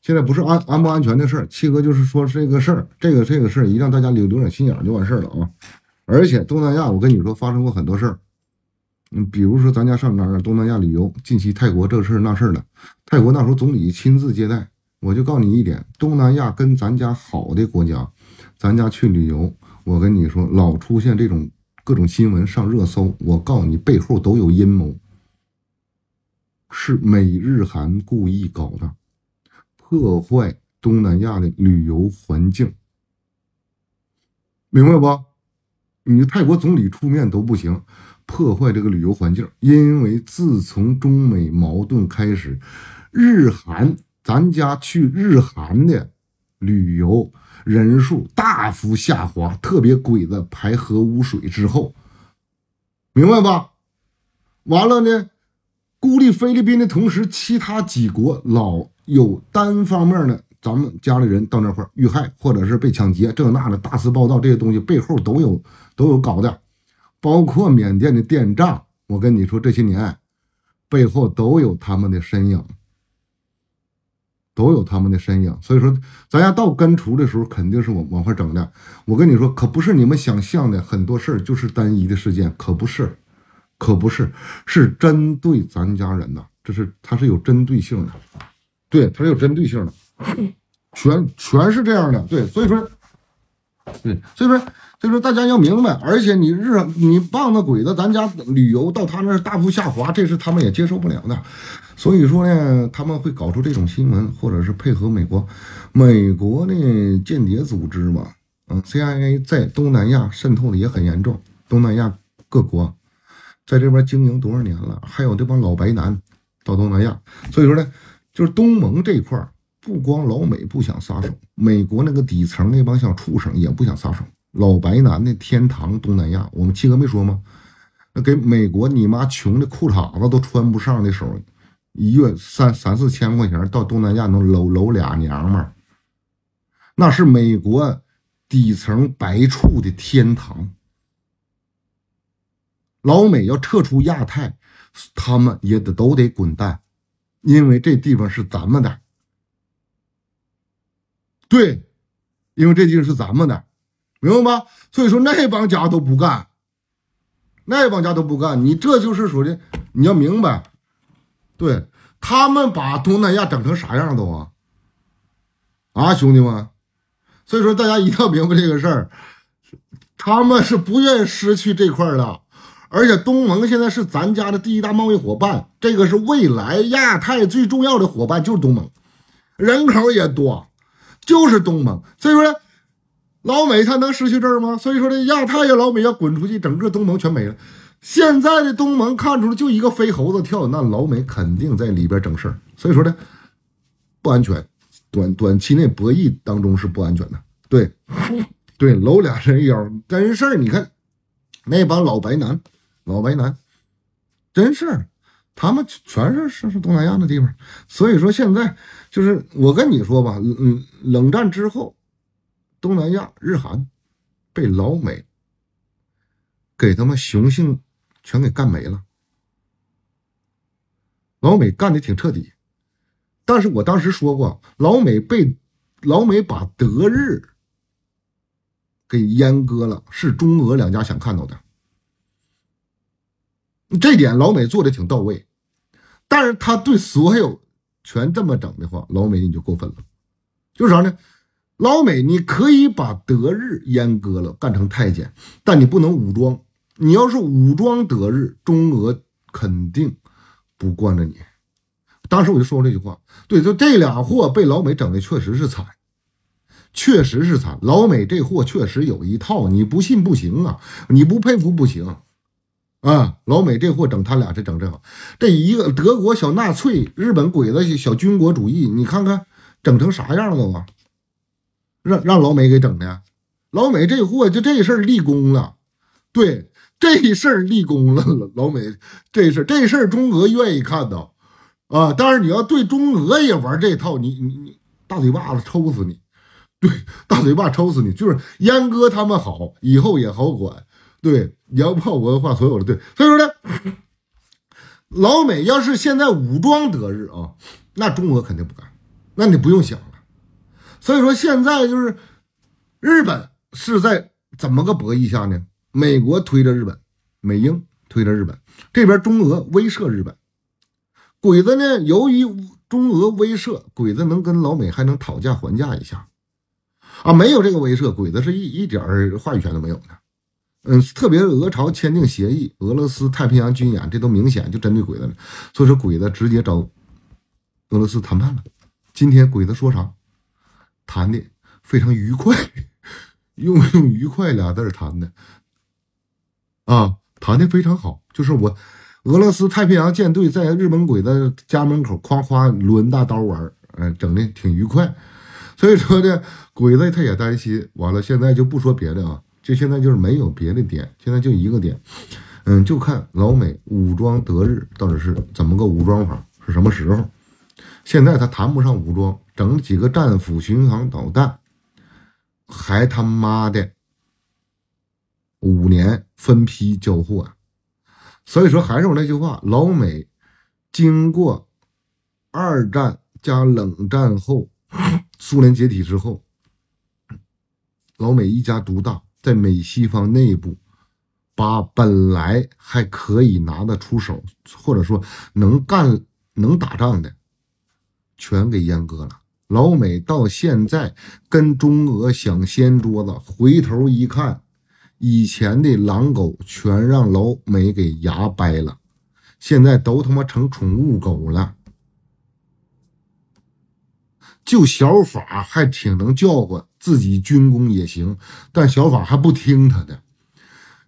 现在不是安安不安全的事儿。七哥就是说这个事儿，这个这个事儿，一让大家留留点心眼儿就完事儿了啊。而且东南亚，我跟你说，发生过很多事儿。嗯，比如说咱家上哪儿东南亚旅游，近期泰国这事儿那事儿的，泰国那时候总理亲自接待。我就告诉你一点，东南亚跟咱家好的国家，咱家去旅游，我跟你说，老出现这种各种新闻上热搜，我告诉你背后都有阴谋，是美日韩故意搞的，破坏东南亚的旅游环境，明白不？你泰国总理出面都不行，破坏这个旅游环境，因为自从中美矛盾开始，日韩。咱家去日韩的旅游人数大幅下滑，特别鬼子排核污水之后，明白吧？完了呢，孤立菲律宾的同时，其他几国老有单方面的，咱们家里人到那块遇害或者是被抢劫，这那的，大肆报道这些东西背后都有都有搞的，包括缅甸的电诈，我跟你说这些年背后都有他们的身影。都有他们的身影，所以说，咱家到根除的时候，肯定是我往回整的。我跟你说，可不是你们想象的，很多事儿就是单一的事件，可不是，可不是，是针对咱家人的，这是他是有针对性的，对他是有针对性的，全全是这样的，对，所以说，对，所以说。所以说，大家要明白，而且你日你棒子鬼子，咱家旅游到他那儿大幅下滑，这是他们也接受不了的。所以说呢，他们会搞出这种新闻，或者是配合美国，美国呢间谍组织嘛，嗯，CIA 在东南亚渗透的也很严重，东南亚各国在这边经营多少年了，还有这帮老白男到东南亚。所以说呢，就是东盟这块儿，不光老美不想撒手，美国那个底层那帮小畜生也不想撒手。老白男的天堂，东南亚。我们七哥没说吗？那给美国你妈穷的裤衩子都穿不上的时候，一月三三四千块钱到东南亚能搂搂俩娘们儿，那是美国底层白处的天堂。老美要撤出亚太，他们也得都得滚蛋，因为这地方是咱们的。对，因为这地方是咱们的。明白吗？所以说那帮家都不干，那帮家都不干，你这就是说的，你要明白，对，他们把东南亚整成啥样都啊，啊，兄弟们，所以说大家一定要明白这个事儿，他们是不愿失去这块的，而且东盟现在是咱家的第一大贸易伙伴，这个是未来亚太最重要的伙伴，就是东盟，人口也多，就是东盟，所以说。老美他能失去这儿吗？所以说这亚太呀，老美要滚出去，整个东盟全没了。现在的东盟看出来就一个飞猴子跳，那老美肯定在里边整事儿。所以说呢，不安全，短短期内博弈当中是不安全的。对，对，搂俩人腰，真事儿。你看，那帮老白男，老白男，真儿，他们全是是是东南亚那地方。所以说现在就是我跟你说吧，嗯，冷战之后。东南亚、日韩被老美给他们雄性全给干没了，老美干的挺彻底。但是我当时说过，老美被老美把德日给阉割了，是中俄两家想看到的。这点老美做的挺到位，但是他对所有全这么整的话，老美你就过分了，就是啥呢？老美，你可以把德日阉割了，干成太监，但你不能武装。你要是武装德日，中俄肯定不惯着你。当时我就说过这句话。对，就这俩货被老美整的确实是惨，确实是惨。老美这货确实有一套，你不信不行啊，你不佩服不行啊。老美这货整他俩这整这好，这一个德国小纳粹、日本鬼子小军国主义，你看看整成啥样了都啊！让让老美给整的，老美这货就这事儿立功了，对这事儿立功了。老美这事儿，这事儿中俄愿意看到，啊！但是你要对中俄也玩这套，你你你大嘴巴子抽死你，对大嘴巴抽死你，就是阉割他们好以后也好管，对你怕炮文化所有的对，所以说呢，老美要是现在武装德日啊，那中俄肯定不干，那你不用想了。所以说现在就是，日本是在怎么个博弈下呢？美国推着日本，美英推着日本这边，中俄威慑日本，鬼子呢？由于中俄威慑，鬼子能跟老美还能讨价还价一下，啊，没有这个威慑，鬼子是一一点儿话语权都没有的。嗯，特别是俄朝签订协议，俄罗斯太平洋军演，这都明显就针对鬼子了，所以说鬼子直接找俄罗斯谈判了。今天鬼子说啥？谈的非常愉快，用用“愉快”俩字儿谈的啊，谈的非常好。就是我俄罗斯太平洋舰队在日本鬼子家门口夸夸抡大刀玩儿，哎，整的挺愉快。所以说呢，鬼子他也担心。完了，现在就不说别的啊，就现在就是没有别的点，现在就一个点，嗯，就看老美武装德日到底是怎么个武装法，是什么时候。现在他谈不上武装。整几个战斧巡航导弹，还他妈的五年分批交货，所以说还是我那句话，老美经过二战加冷战后，苏联解体之后，老美一家独大，在美西方内部把本来还可以拿得出手，或者说能干能打仗的，全给阉割了。老美到现在跟中俄想掀桌子，回头一看，以前的狼狗全让老美给牙掰了，现在都他妈成宠物狗了。就小法还挺能叫唤，自己军工也行，但小法还不听他的。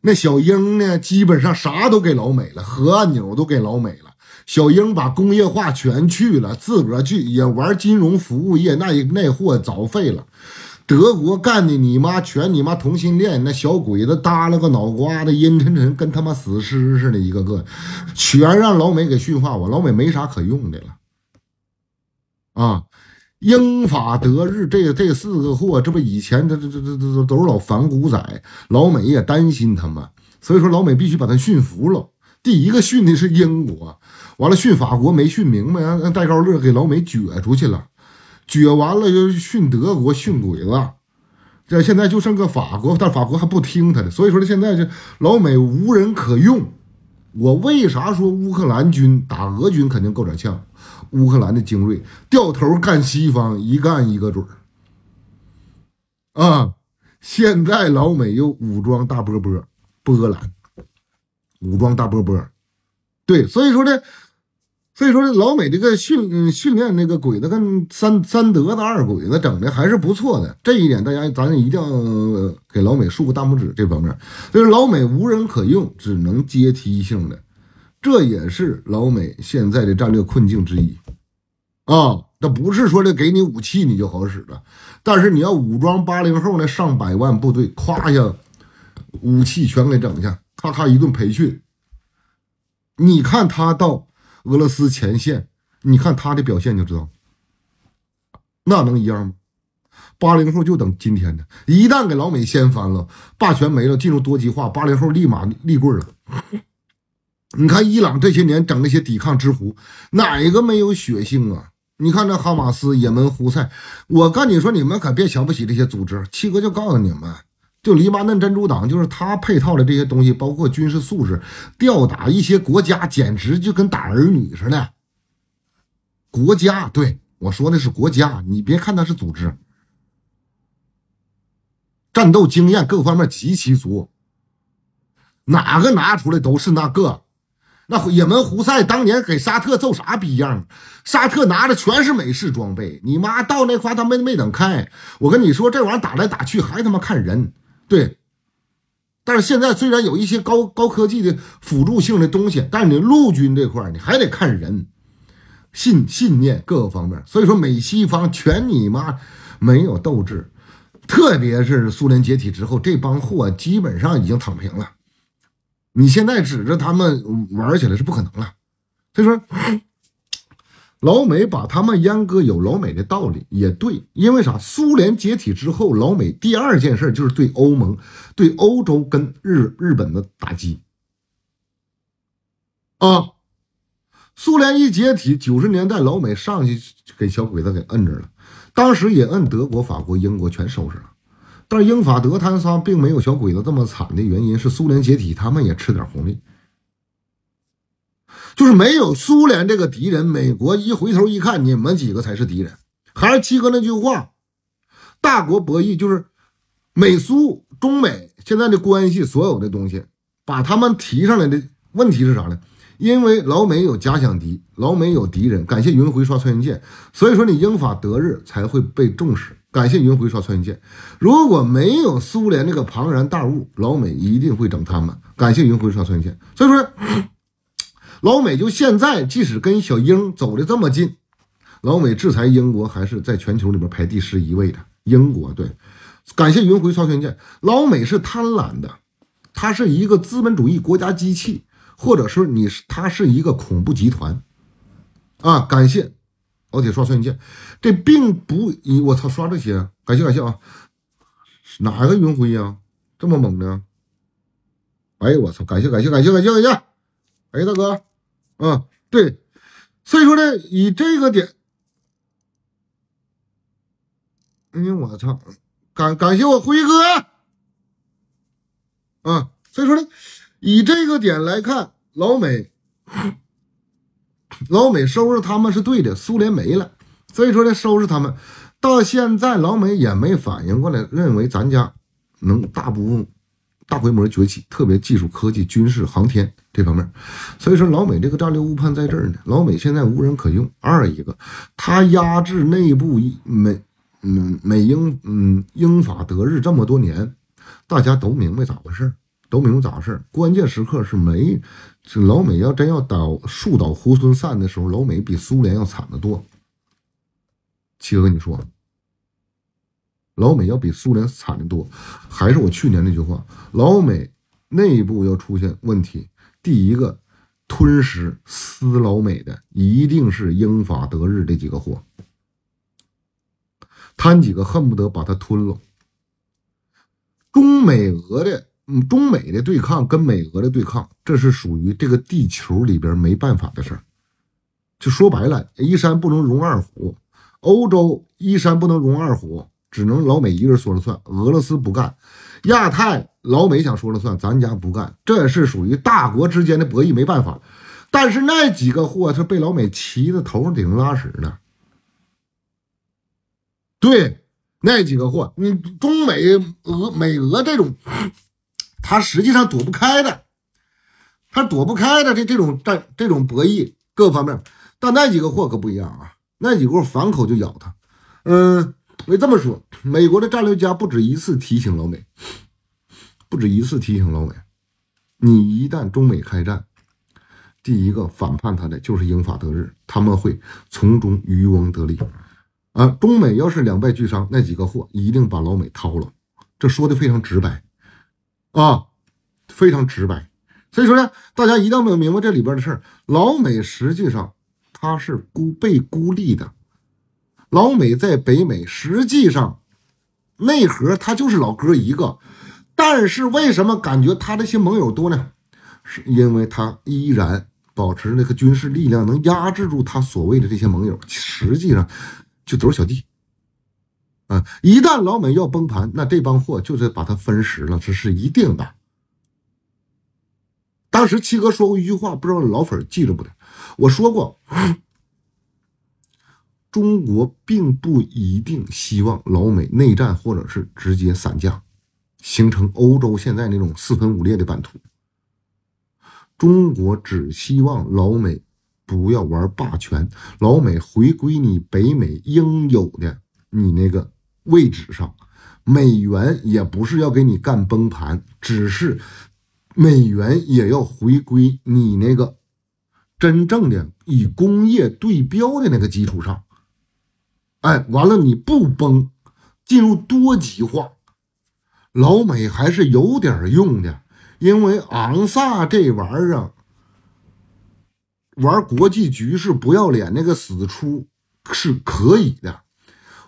那小英呢？基本上啥都给老美了，核按钮都给老美了。小英把工业化全去了，自个儿去也玩金融服务业，那那货早废了。德国干的你妈全你妈同性恋，那小鬼子耷拉个脑瓜子，阴沉沉，跟他妈死尸似的，一个个全让老美给驯化我老美没啥可用的了。啊，英法德日这这四个货，这不以前这这这这都都是老反骨仔，老美也担心他们，所以说老美必须把他驯服了。第一个驯的是英国。完了训法国没训明白，让让戴高乐给老美撅出去了，撅完了又训德国训鬼子，这现在就剩个法国，但法国还不听他的，所以说现在就老美无人可用。我为啥说乌克兰军打俄军肯定够点呛？乌克兰的精锐掉头干西方，一干一个准儿。啊，现在老美又武装大波波，波兰武装大波波，对，所以说呢。所以说，老美这个训训练那个鬼子跟三三德子二鬼子整的还是不错的，这一点大家咱一定要给老美竖个大拇指。这方面，所以老美无人可用，只能阶梯性的，这也是老美现在的战略困境之一。啊，那不是说这给你武器你就好使了，但是你要武装八零后那上百万部队，夸一下，武器全给整下，咔咔一顿培训，你看他到。俄罗斯前线，你看他的表现就知道，那能一样吗？八零后就等今天的一旦给老美掀翻了，霸权没了，进入多极化，八零后立马立棍了。你看伊朗这些年整那些抵抗之狐，哪个没有血性啊？你看这哈马斯、也门胡塞，我跟你说，你们可别瞧不起这些组织。七哥就告诉你们。就黎巴嫩真主党，就是他配套的这些东西，包括军事素质，吊打一些国家，简直就跟打儿女似的。国家对我说的是国家，你别看他是组织，战斗经验各方面极其足，哪个拿出来都是那个。那也门胡塞当年给沙特揍啥逼样？沙特拿的全是美式装备，你妈到那块他没没等开。我跟你说，这玩意儿打来打去还他妈看人。对，但是现在虽然有一些高高科技的辅助性的东西，但是你陆军这块你还得看人，信信念各个方面。所以说，美西方全你妈没有斗志，特别是苏联解体之后，这帮货基本上已经躺平了。你现在指着他们玩起来是不可能了。所以说。老美把他们阉割有老美的道理也对，因为啥？苏联解体之后，老美第二件事就是对欧盟、对欧洲跟日日本的打击。啊，苏联一解体，九十年代老美上去给小鬼子给摁着了，当时也摁德国、法国、英国全收拾了。但英法德摊仨并没有小鬼子这么惨的原因是苏联解体，他们也吃点红利。就是没有苏联这个敌人，美国一回头一看，你们几个才是敌人。还是七哥那句话，大国博弈就是美苏、中美现在的关系，所有的东西，把他们提上来的。问题是啥呢？因为老美有假想敌，老美有敌人。感谢云回刷穿云箭，所以说你英法德日才会被重视。感谢云回刷穿云箭，如果没有苏联这个庞然大物，老美一定会整他们。感谢云回刷穿云箭，所以说。老美就现在，即使跟小英走的这么近，老美制裁英国还是在全球里边排第十一位的。英国对，感谢云回刷权剑。老美是贪婪的，他是一个资本主义国家机器，或者说你是他是一个恐怖集团啊！感谢老铁刷权剑，这并不你我操刷这些。感谢感谢啊，哪个云辉呀？这么猛呢？哎呦我操！感谢感谢感谢感谢感谢，哎大哥。嗯，对，所以说呢，以这个点，哎呀，我操，感感谢我辉哥啊！所以说呢，以这个点来看，老美，老美收拾他们是对的，苏联没了，所以说呢，收拾他们，到现在老美也没反应过来，认为咱家能大不？大规模崛起，特别技术、科技、军事、航天这方面，所以说老美这个战略误判在这儿呢。老美现在无人可用。二一个，他压制内部美，嗯，美英，嗯，英法德日这么多年，大家都明白咋回事儿，都明白咋回事儿。关键时刻是没，这老美要真要倒，树倒猢狲散的时候，老美比苏联要惨得多。七哥，你说？老美要比苏联惨得多，还是我去年那句话，老美内部要出现问题，第一个吞食撕老美的一定是英法德日这几个货，他们几个恨不得把它吞了。中美俄的，嗯，中美的对抗跟美俄的对抗，这是属于这个地球里边没办法的事儿，就说白了，一山不能容二虎，欧洲一山不能容二虎。只能老美一个人说了算，俄罗斯不干；亚太老美想说了算，咱家不干。这也是属于大国之间的博弈，没办法。但是那几个货是被老美骑在头上顶着拉屎呢。对，那几个货，你中美俄美俄这种，他实际上躲不开的，他躲不开的这这种战这种博弈各方面。但那几个货可不一样啊，那几个货反口就咬他，嗯。为这么说，美国的战略家不止一次提醒老美，不止一次提醒老美，你一旦中美开战，第一个反叛他的就是英法德日，他们会从中渔翁得利，啊，中美要是两败俱伤，那几个货一定把老美掏了。这说的非常直白，啊，非常直白。所以说呢，大家一定要明白这里边的事儿。老美实际上他是孤被孤立的。老美在北美，实际上内核他就是老哥一个，但是为什么感觉他这些盟友多呢？是因为他依然保持那个军事力量，能压制住他所谓的这些盟友，实际上就都是小弟。啊，一旦老美要崩盘，那这帮货就得把他分食了，这是一定的。当时七哥说过一句话，不知道老粉记得不？我说过。中国并不一定希望老美内战，或者是直接散架，形成欧洲现在那种四分五裂的版图。中国只希望老美不要玩霸权，老美回归你北美应有的你那个位置上。美元也不是要给你干崩盘，只是美元也要回归你那个真正的以工业对标的那个基础上。哎，完了！你不崩，进入多极化，老美还是有点用的，因为昂萨这玩意儿玩国际局势不要脸，那个死出是可以的。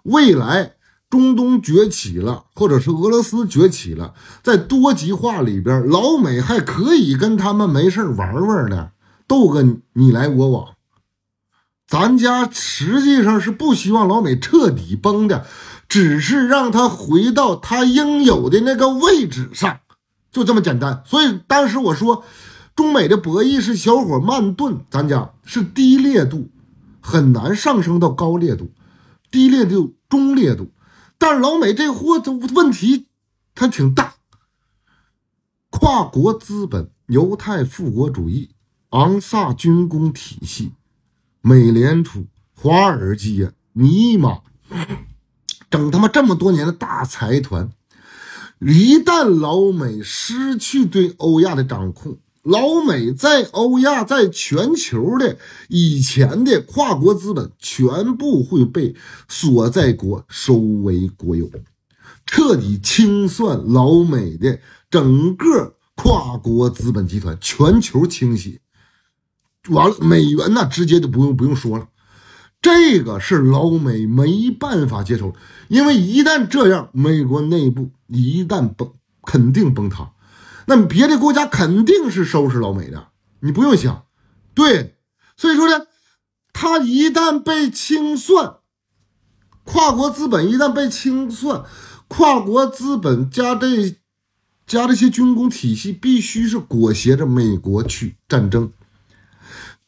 未来中东崛起了，或者是俄罗斯崛起了，在多极化里边，老美还可以跟他们没事玩玩呢，斗个你来我往。咱家实际上是不希望老美彻底崩的，只是让他回到他应有的那个位置上，就这么简单。所以当时我说，中美的博弈是小火慢炖，咱家是低烈度，很难上升到高烈度，低烈度、中烈度。但是老美这货的问题，他挺大，跨国资本、犹太复国主义、昂萨军工体系。美联储、华尔街，尼玛，整他妈这么多年的大财团，一旦老美失去对欧亚的掌控，老美在欧亚、在全球的以前的跨国资本全部会被所在国收为国有，彻底清算老美的整个跨国资本集团，全球清洗。完了，美元那直接就不用不用说了，这个是老美没办法接受，因为一旦这样，美国内部一旦崩，肯定崩塌，那别的国家肯定是收拾老美的，你不用想，对，所以说呢，他一旦被清算，跨国资本一旦被清算，跨国资本加这加这些军工体系，必须是裹挟着美国去战争。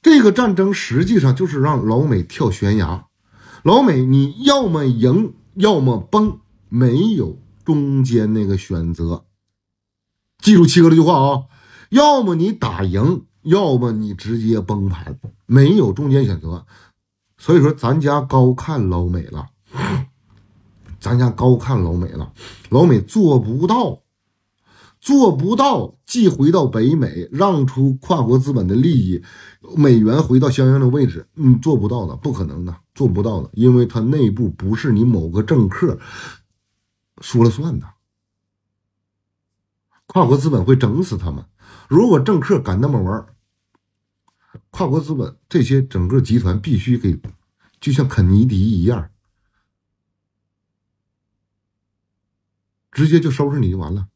这个战争实际上就是让老美跳悬崖，老美你要么赢，要么崩，没有中间那个选择。记住七哥这句话啊，要么你打赢，要么你直接崩盘，没有中间选择。所以说咱家高看老美了，咱家高看老美了，老美做不到，做不到既回到北美，让出跨国资本的利益。美元回到相应的位置，嗯，做不到的，不可能的，做不到的，因为它内部不是你某个政客说了算的，跨国资本会整死他们。如果政客敢那么玩，跨国资本这些整个集团必须给，就像肯尼迪一样，直接就收拾你就完了。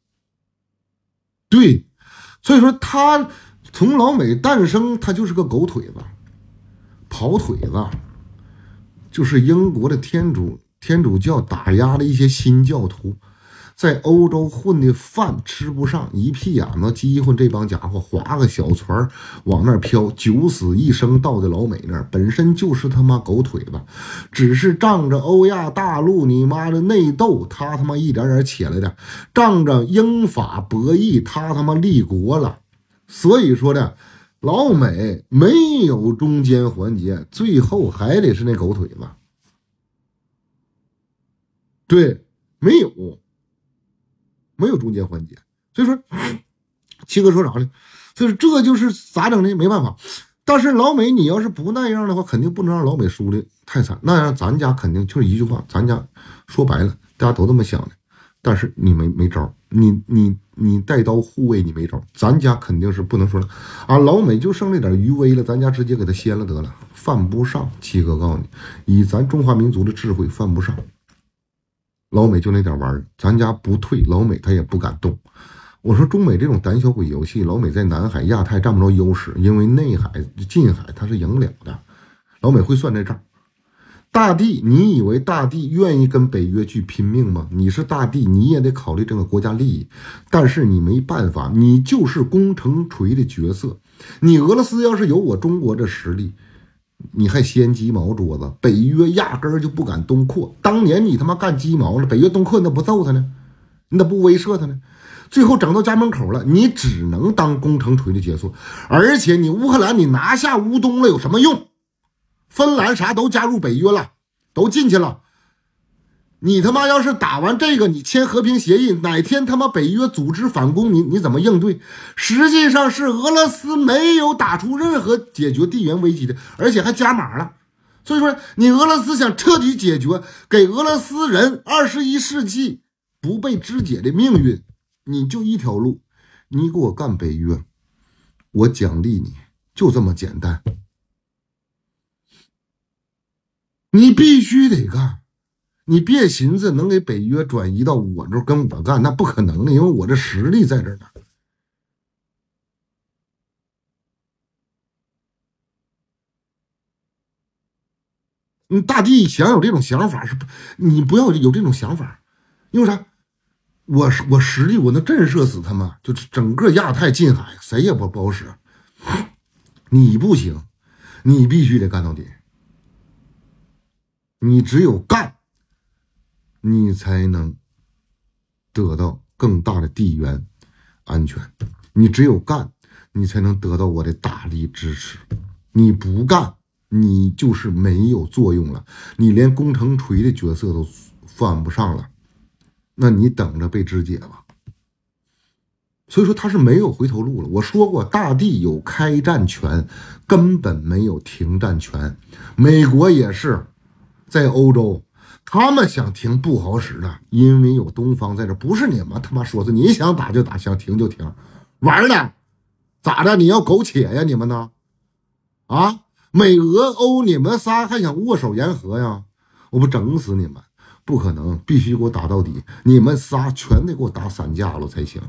对，所以说他。从老美诞生，他就是个狗腿子，跑腿子，就是英国的天主天主教打压的一些新教徒，在欧洲混的饭吃不上，一屁眼子饥荒，这帮家伙划个小船往那儿飘，九死一生到的老美那儿，本身就是他妈狗腿子，只是仗着欧亚大陆你妈的内斗，他他妈一点点起来的，仗着英法博弈，他他妈立国了。所以说呢，老美没有中间环节，最后还得是那狗腿子。对，没有，没有中间环节。所以说，七哥说啥呢？就是这就是咋整呢？没办法。但是老美，你要是不那样的话，肯定不能让老美输的太惨。那样咱家肯定就是一句话，咱家说白了，大家都这么想的。但是你没没招，你你你带刀护卫你没招，咱家肯定是不能说了啊！老美就剩那点余威了，咱家直接给他掀了得了，犯不上。七哥告诉你，以咱中华民族的智慧，犯不上。老美就那点玩意儿，咱家不退，老美他也不敢动。我说中美这种胆小鬼游戏，老美在南海、亚太占不着优势，因为内海、近海他是赢了的，老美会算这账。大帝，你以为大帝愿意跟北约去拼命吗？你是大帝，你也得考虑整个国家利益。但是你没办法，你就是攻城锤的角色。你俄罗斯要是有我中国这实力，你还掀鸡毛桌子？北约压根儿就不敢东扩。当年你他妈干鸡毛了，北约东扩，那不揍他呢？你咋不威慑他呢？最后整到家门口了，你只能当攻城锤的角色。而且你乌克兰，你拿下乌东了有什么用？芬兰啥都加入北约了，都进去了。你他妈要是打完这个，你签和平协议，哪天他妈北约组织反攻你，你怎么应对？实际上是俄罗斯没有打出任何解决地缘危机的，而且还加码了。所以说，你俄罗斯想彻底解决给俄罗斯人二十一世纪不被肢解的命运，你就一条路，你给我干北约，我奖励你，就这么简单。你必须得干，你别寻思能给北约转移到我这跟我干，那不可能的，因为我这实力在这儿呢。你大帝想有这种想法是不？你不要有这种想法，因为啥？我我实力我能震慑死他们，就整个亚太近海谁也不不好使，你不行，你必须得干到底。你只有干，你才能得到更大的地缘安全。你只有干，你才能得到我的大力支持。你不干，你就是没有作用了，你连工程锤的角色都算不上了。那你等着被肢解吧。所以说他是没有回头路了。我说过，大地有开战权，根本没有停战权。美国也是。在欧洲，他们想停不好使了，因为有东方在这，不是你们他妈说是你想打就打，想停就停，玩呢？咋的？你要苟且呀？你们呢？啊，美俄欧，你们仨还想握手言和呀？我不整死你们，不可能，必须给我打到底，你们仨全得给我打散架了才行，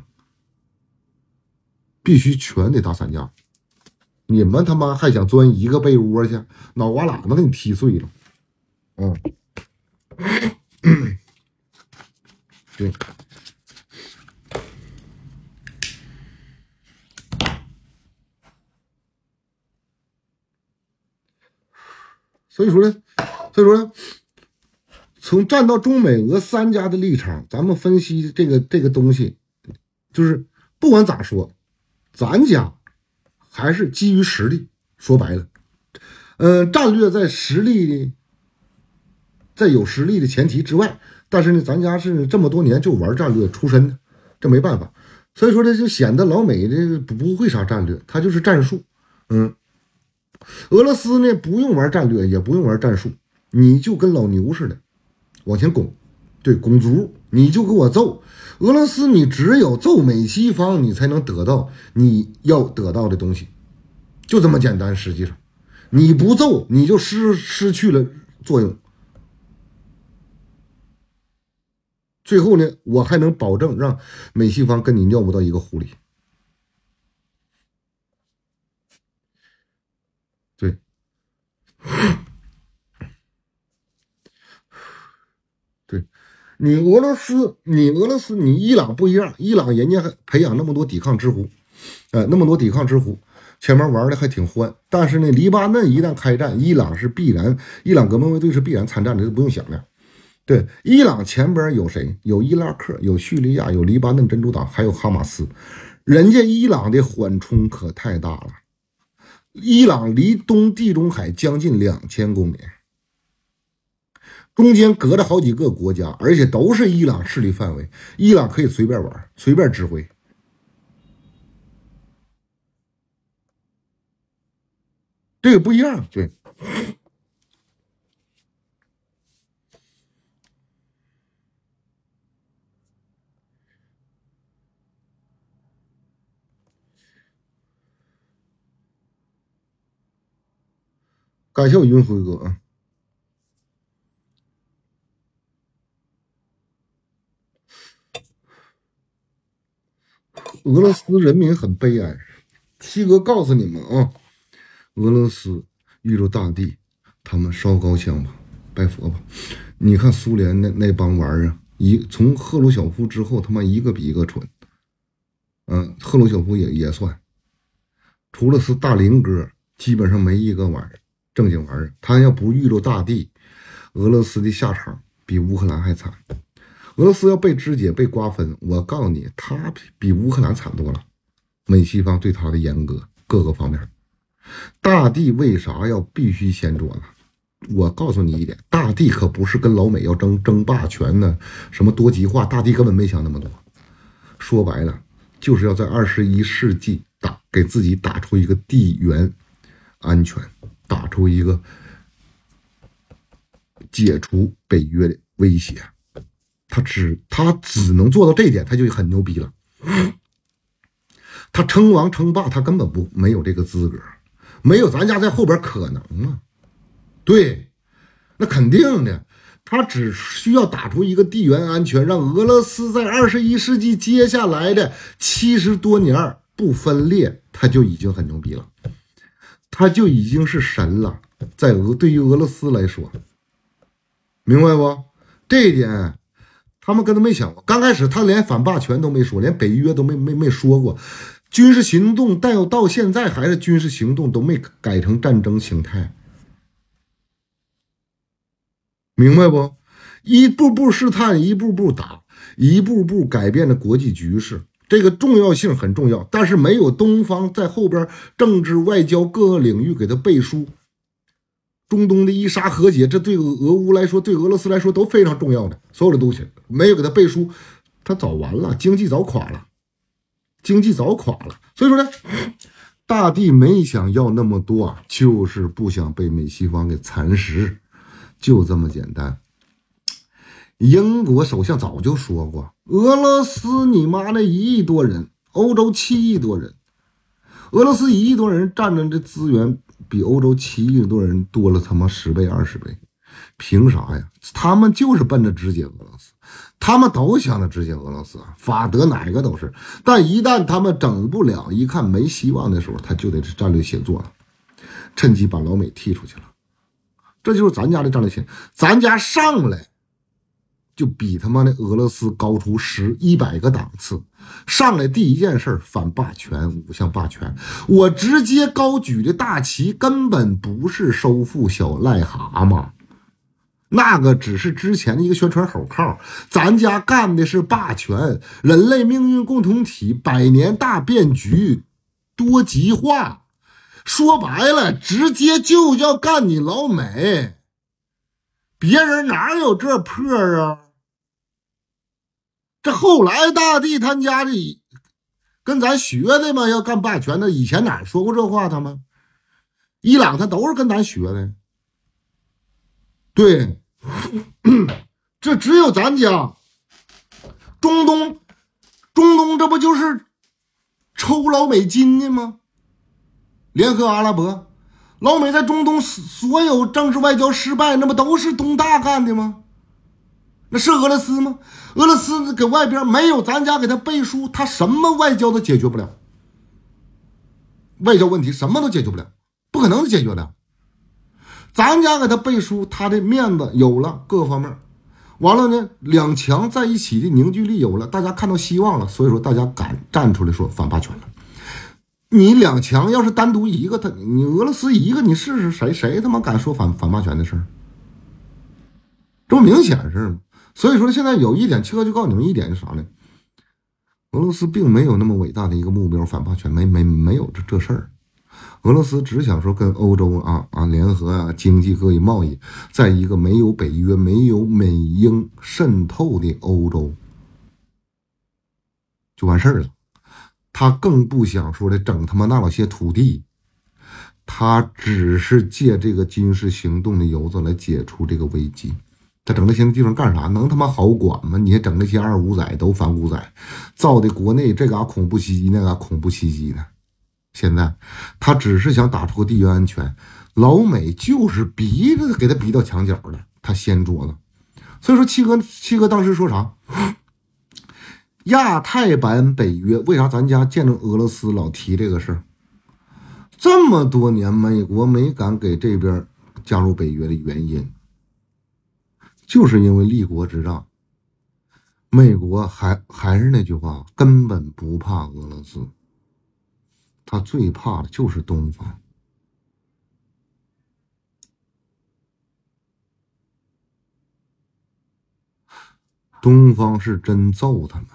必须全得打散架，你们他妈还想钻一个被窝去？脑瓜喇子给你踢碎了！嗯，对。所以说呢，所以说呢，从站到中美俄三家的立场，咱们分析这个这个东西，就是不管咋说，咱家还是基于实力。说白了，嗯，战略在实力在有实力的前提之外，但是呢，咱家是这么多年就玩战略出身的，这没办法。所以说这就显得老美这不不会啥战略，他就是战术。嗯，俄罗斯呢不用玩战略，也不用玩战术，你就跟老牛似的往前拱，对，拱足你就给我揍。俄罗斯你只有揍美西方，你才能得到你要得到的东西，就这么简单。实际上，你不揍你就失失去了作用。最后呢，我还能保证让美西方跟你尿不到一个壶里。对，对，你俄罗斯，你俄罗斯，你伊朗不一样。伊朗人家培养那么多抵抗之狐，哎，那么多抵抗之狐，前面玩的还挺欢。但是呢，黎巴嫩一旦开战，伊朗是必然，伊朗革命卫队是必然参战的，这不用想的。对伊朗前边有谁？有伊拉克，有叙利亚，有黎巴嫩真主党，还有哈马斯。人家伊朗的缓冲可太大了，伊朗离东地中海将近两千公里，中间隔着好几个国家，而且都是伊朗势力范围，伊朗可以随便玩，随便指挥。对，不一样，对。感谢我云辉哥啊！俄罗斯人民很悲哀。七哥告诉你们啊，俄罗斯遇着大地，他们烧高香吧，拜佛吧。你看苏联那那帮玩意儿，一从赫鲁晓夫之后，他妈一个比一个蠢。嗯，赫鲁晓夫也也算，除了是大林哥，基本上没一个玩意儿。正经玩意儿，他要不遇着大地，俄罗斯的下场比乌克兰还惨。俄罗斯要被肢解、被瓜分，我告诉你，他比乌克兰惨多了。美西方对他的严格，各个方面。大地为啥要必须先做呢？我告诉你一点，大地可不是跟老美要争争霸权呢，什么多极化，大地根本没想那么多。说白了，就是要在二十一世纪打给自己打出一个地缘安全。打出一个解除北约的威胁，他只他只能做到这一点，他就很牛逼了。他称王称霸，他根本不没有这个资格，没有咱家在后边可能吗？对，那肯定的。他只需要打出一个地缘安全，让俄罗斯在二十一世纪接下来的七十多年不分裂，他就已经很牛逼了。他就已经是神了，在俄对于俄罗斯来说，明白不？这一点，他们跟他没想过。刚开始他连反霸权都没说，连北约都没没没说过军事行动，但到现在还是军事行动，都没改成战争形态。明白不？一步步试探，一步步打，一步步改变了国际局势。这个重要性很重要，但是没有东方在后边政治外交各个领域给他背书，中东的伊沙和解，这对俄乌来说，对俄罗斯来说都非常重要的，所有的东西没有给他背书，他早完了，经济早垮了，经济早垮了。所以说呢，大帝没想要那么多啊，就是不想被美西方给蚕食，就这么简单。英国首相早就说过：“俄罗斯你妈那一亿多人，欧洲七亿多人，俄罗斯一亿多人占着这资源比欧洲七亿多人多了他妈十倍二十倍，凭啥呀？他们就是奔着肢解俄罗斯，他们都想着肢解俄罗斯啊，法德哪个都是。但一旦他们整不了一看没希望的时候，他就得是战略协作了，趁机把老美踢出去了。这就是咱家的战略性，咱家上来。”就比他妈的俄罗斯高出十一百个档次，上来第一件事反霸权，五项霸权，我直接高举的大旗根本不是收复小癞蛤蟆，那个只是之前的一个宣传口号。咱家干的是霸权，人类命运共同体，百年大变局，多极化，说白了直接就要干你老美，别人哪有这破啊？这后来，大帝他家这跟咱学的嘛，要干霸权的。以前哪说过这话？他们？伊朗他都是跟咱学的。对，这只有咱家。中东，中东这不就是抽老美筋的吗？联合阿拉伯，老美在中东所有政治外交失败，那不都是东大干的吗？那是俄罗斯吗？俄罗斯给外边没有咱家给他背书，他什么外交都解决不了，外交问题什么都解决不了，不可能解决的。咱家给他背书，他的面子有了，各方面，完了呢，两强在一起的凝聚力有了，大家看到希望了，所以说大家敢站出来说反霸权了。你两强要是单独一个，他你俄罗斯一个，你试试谁谁他妈敢说反反霸权的事儿？这不明显是吗？所以说，现在有一点，七哥就告诉你们一点，是啥呢？俄罗斯并没有那么伟大的一个目标，反霸权没没没有这这事儿。俄罗斯只想说跟欧洲啊啊联合啊，经济贸易、贸易，在一个没有北约、没有美英渗透的欧洲，就完事儿了。他更不想说的整他妈那老些土地，他只是借这个军事行动的由子来解除这个危机。他整那些地方干啥？能他妈好管吗？你还整那些二五仔都反五仔，造的国内这嘎恐怖袭击那嘎恐怖袭击的。现在他只是想打破地缘安全，老美就是逼着给他逼到墙角的，他掀桌子。所以说七哥七哥当时说啥？亚太版北约？为啥咱家见着俄罗斯老提这个事儿？这么多年美国没敢给这边加入北约的原因？就是因为立国之仗，美国还还是那句话，根本不怕俄罗斯，他最怕的就是东方，东方是真揍他们，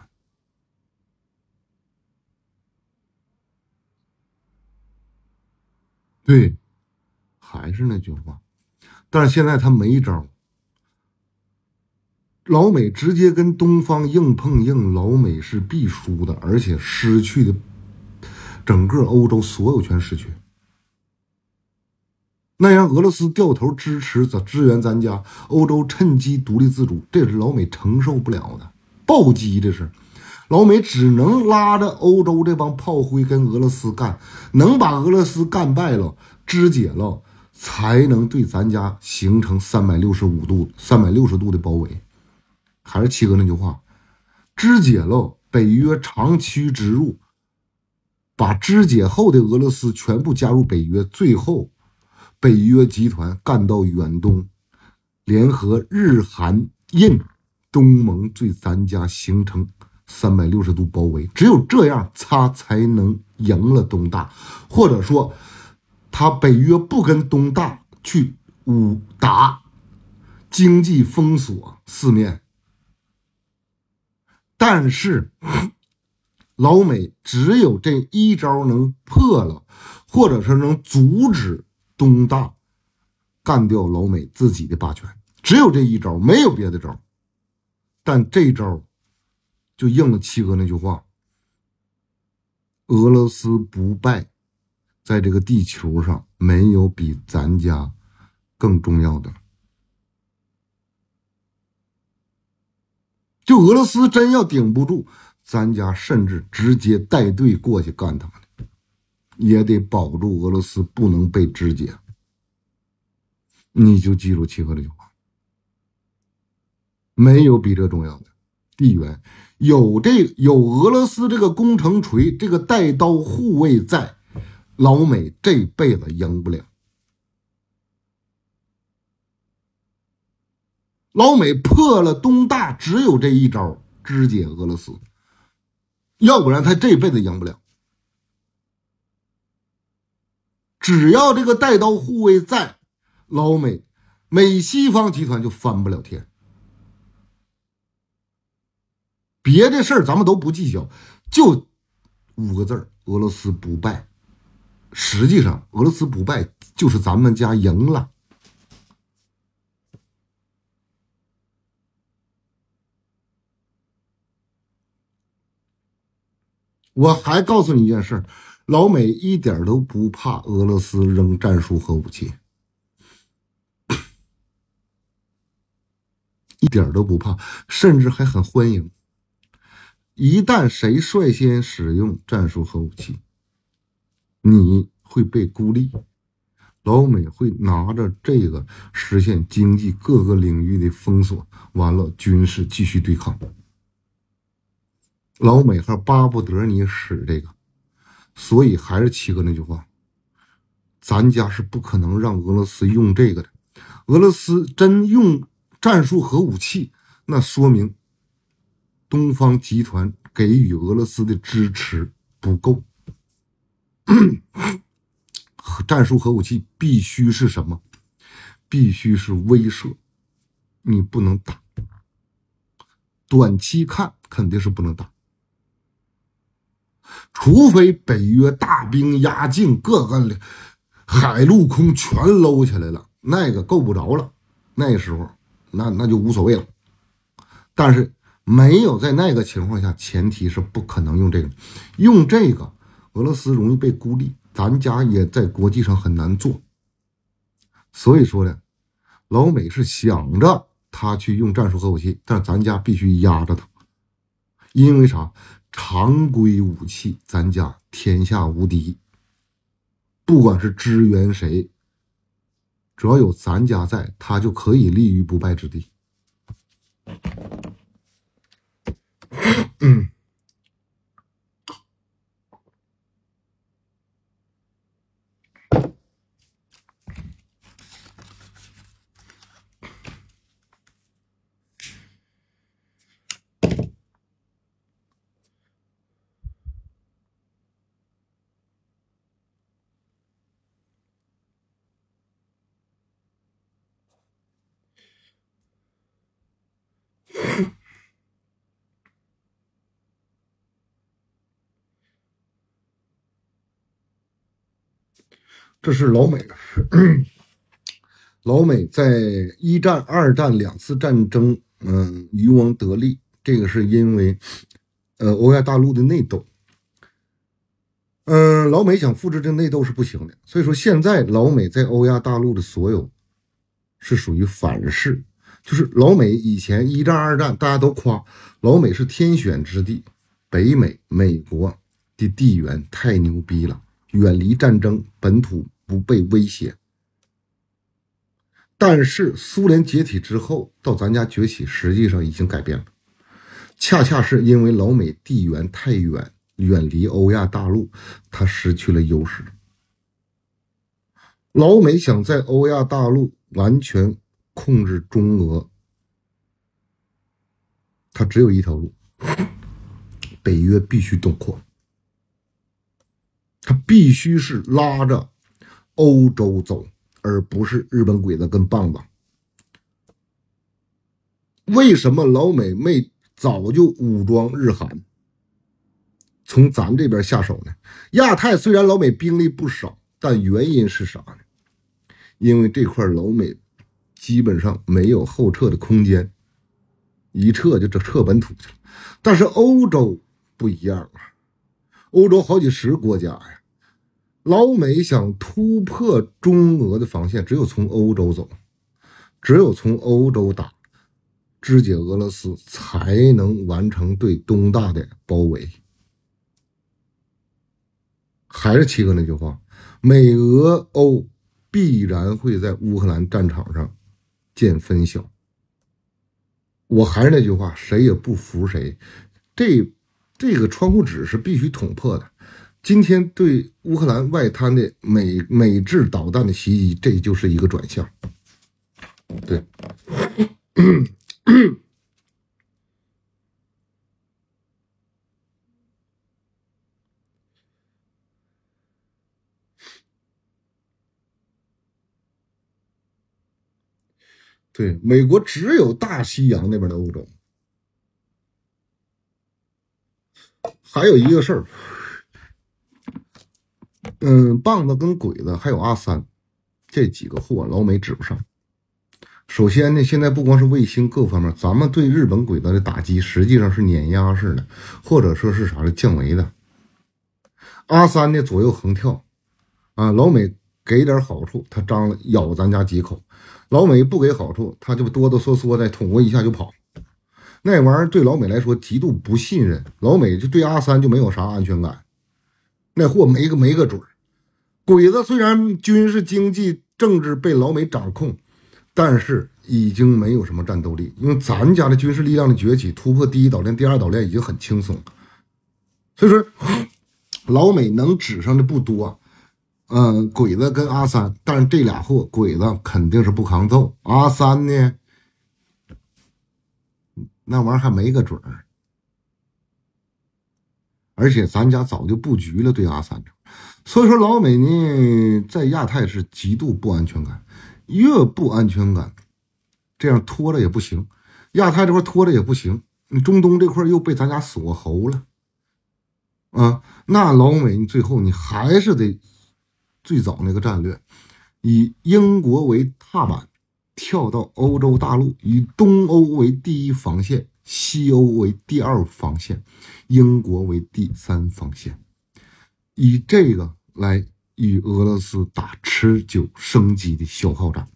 对，还是那句话，但是现在他没招。老美直接跟东方硬碰硬，老美是必输的，而且失去的整个欧洲所有权失去。那样，俄罗斯掉头支持咱支援咱家，欧洲趁机独立自主，这是老美承受不了的暴击。这是老美只能拉着欧洲这帮炮灰跟俄罗斯干，能把俄罗斯干败了、肢解了，才能对咱家形成三百六十五度、三百六十度的包围。还是七哥那句话，肢解了北约长驱直入，把肢解后的俄罗斯全部加入北约，最后，北约集团干到远东，联合日韩印、东盟，对咱家形成三百六十度包围，只有这样，他才能赢了东大，或者说，他北约不跟东大去武打，经济封锁四面。但是，老美只有这一招能破了，或者是能阻止东大干掉老美自己的霸权，只有这一招，没有别的招。但这招就应了七哥那句话：俄罗斯不败，在这个地球上没有比咱家更重要的。就俄罗斯真要顶不住，咱家甚至直接带队过去干他们，也得保住俄罗斯不能被肢解。你就记住七哥这句话，没有比这重要的地缘，有这有俄罗斯这个工程锤、这个带刀护卫在，老美这辈子赢不了。老美破了东大，只有这一招，肢解俄罗斯，要不然他这辈子赢不了。只要这个带刀护卫在，老美美西方集团就翻不了天。别的事儿咱们都不计较，就五个字儿：俄罗斯不败。实际上，俄罗斯不败就是咱们家赢了。我还告诉你一件事，老美一点都不怕俄罗斯扔战术核武器，一点都不怕，甚至还很欢迎。一旦谁率先使用战术核武器，你会被孤立，老美会拿着这个实现经济各个领域的封锁，完了军事继续对抗。老美还巴不得你使这个，所以还是七哥那句话，咱家是不可能让俄罗斯用这个的。俄罗斯真用战术核武器，那说明东方集团给予俄罗斯的支持不够。战术核武器必须是什么？必须是威慑，你不能打。短期看肯定是不能打。除非北约大兵压境，各个海陆空全搂起来了，那个够不着了。那时候，那那就无所谓了。但是没有在那个情况下，前提是不可能用这个，用这个，俄罗斯容易被孤立，咱家也在国际上很难做。所以说呢，老美是想着他去用战术核武器，但是咱家必须压着他，因为啥？常规武器，咱家天下无敌。不管是支援谁，只要有咱家在，他就可以立于不败之地。这是老美，的事。老美在一战、二战两次战争，嗯，渔翁得利。这个是因为，呃，欧亚大陆的内斗。嗯，老美想复制这内斗是不行的。所以说，现在老美在欧亚大陆的所有是属于反噬，就是老美以前一战、二战大家都夸老美是天选之地，北美美国的地缘太牛逼了。远离战争，本土不被威胁。但是苏联解体之后到咱家崛起，实际上已经改变了。恰恰是因为老美地缘太远，远离欧亚大陆，它失去了优势。老美想在欧亚大陆完全控制中俄，它只有一条路：北约必须东扩。他必须是拉着欧洲走，而不是日本鬼子跟棒子。为什么老美没早就武装日韩，从咱们这边下手呢？亚太虽然老美兵力不少，但原因是啥呢？因为这块老美基本上没有后撤的空间，一撤就撤本土去了。但是欧洲不一样啊。欧洲好几十国家呀，老美想突破中俄的防线，只有从欧洲走，只有从欧洲打肢解俄罗斯，才能完成对东大的包围。还是七哥那句话，美俄欧必然会在乌克兰战场上见分晓。我还是那句话，谁也不服谁，这。这个窗户纸是必须捅破的。今天对乌克兰外滩的美美制导弹的袭击，这就是一个转向。对，对，美国只有大西洋那边的欧洲。还有一个事儿，嗯，棒子跟鬼子还有阿三这几个货，老美指不上。首先呢，现在不光是卫星各方面，咱们对日本鬼子的打击实际上是碾压式的，或者说是啥的降维的。阿三呢左右横跳，啊，老美给点好处，他张了咬咱家几口；老美不给好处，他就哆哆嗦嗦的捅我一下就跑。那玩意儿对老美来说极度不信任，老美就对阿三就没有啥安全感。那货没个没个准儿。鬼子虽然军事、经济、政治被老美掌控，但是已经没有什么战斗力。因为咱家的军事力量的崛起突破第一岛链、第二岛链已经很轻松。所以说，老美能指上的不多。嗯，鬼子跟阿三，但是这俩货鬼子肯定是不抗揍，阿三呢？那玩意儿还没个准儿，而且咱家早就布局了对阿三所以说老美呢在亚太是极度不安全感，越不安全感，这样拖着也不行，亚太这块拖着也不行，中东这块又被咱家锁喉了，啊，那老美你最后你还是得最早那个战略，以英国为踏板。跳到欧洲大陆，以东欧为第一防线，西欧为第二防线，英国为第三防线，以这个来与俄罗斯打持久升级的消耗战。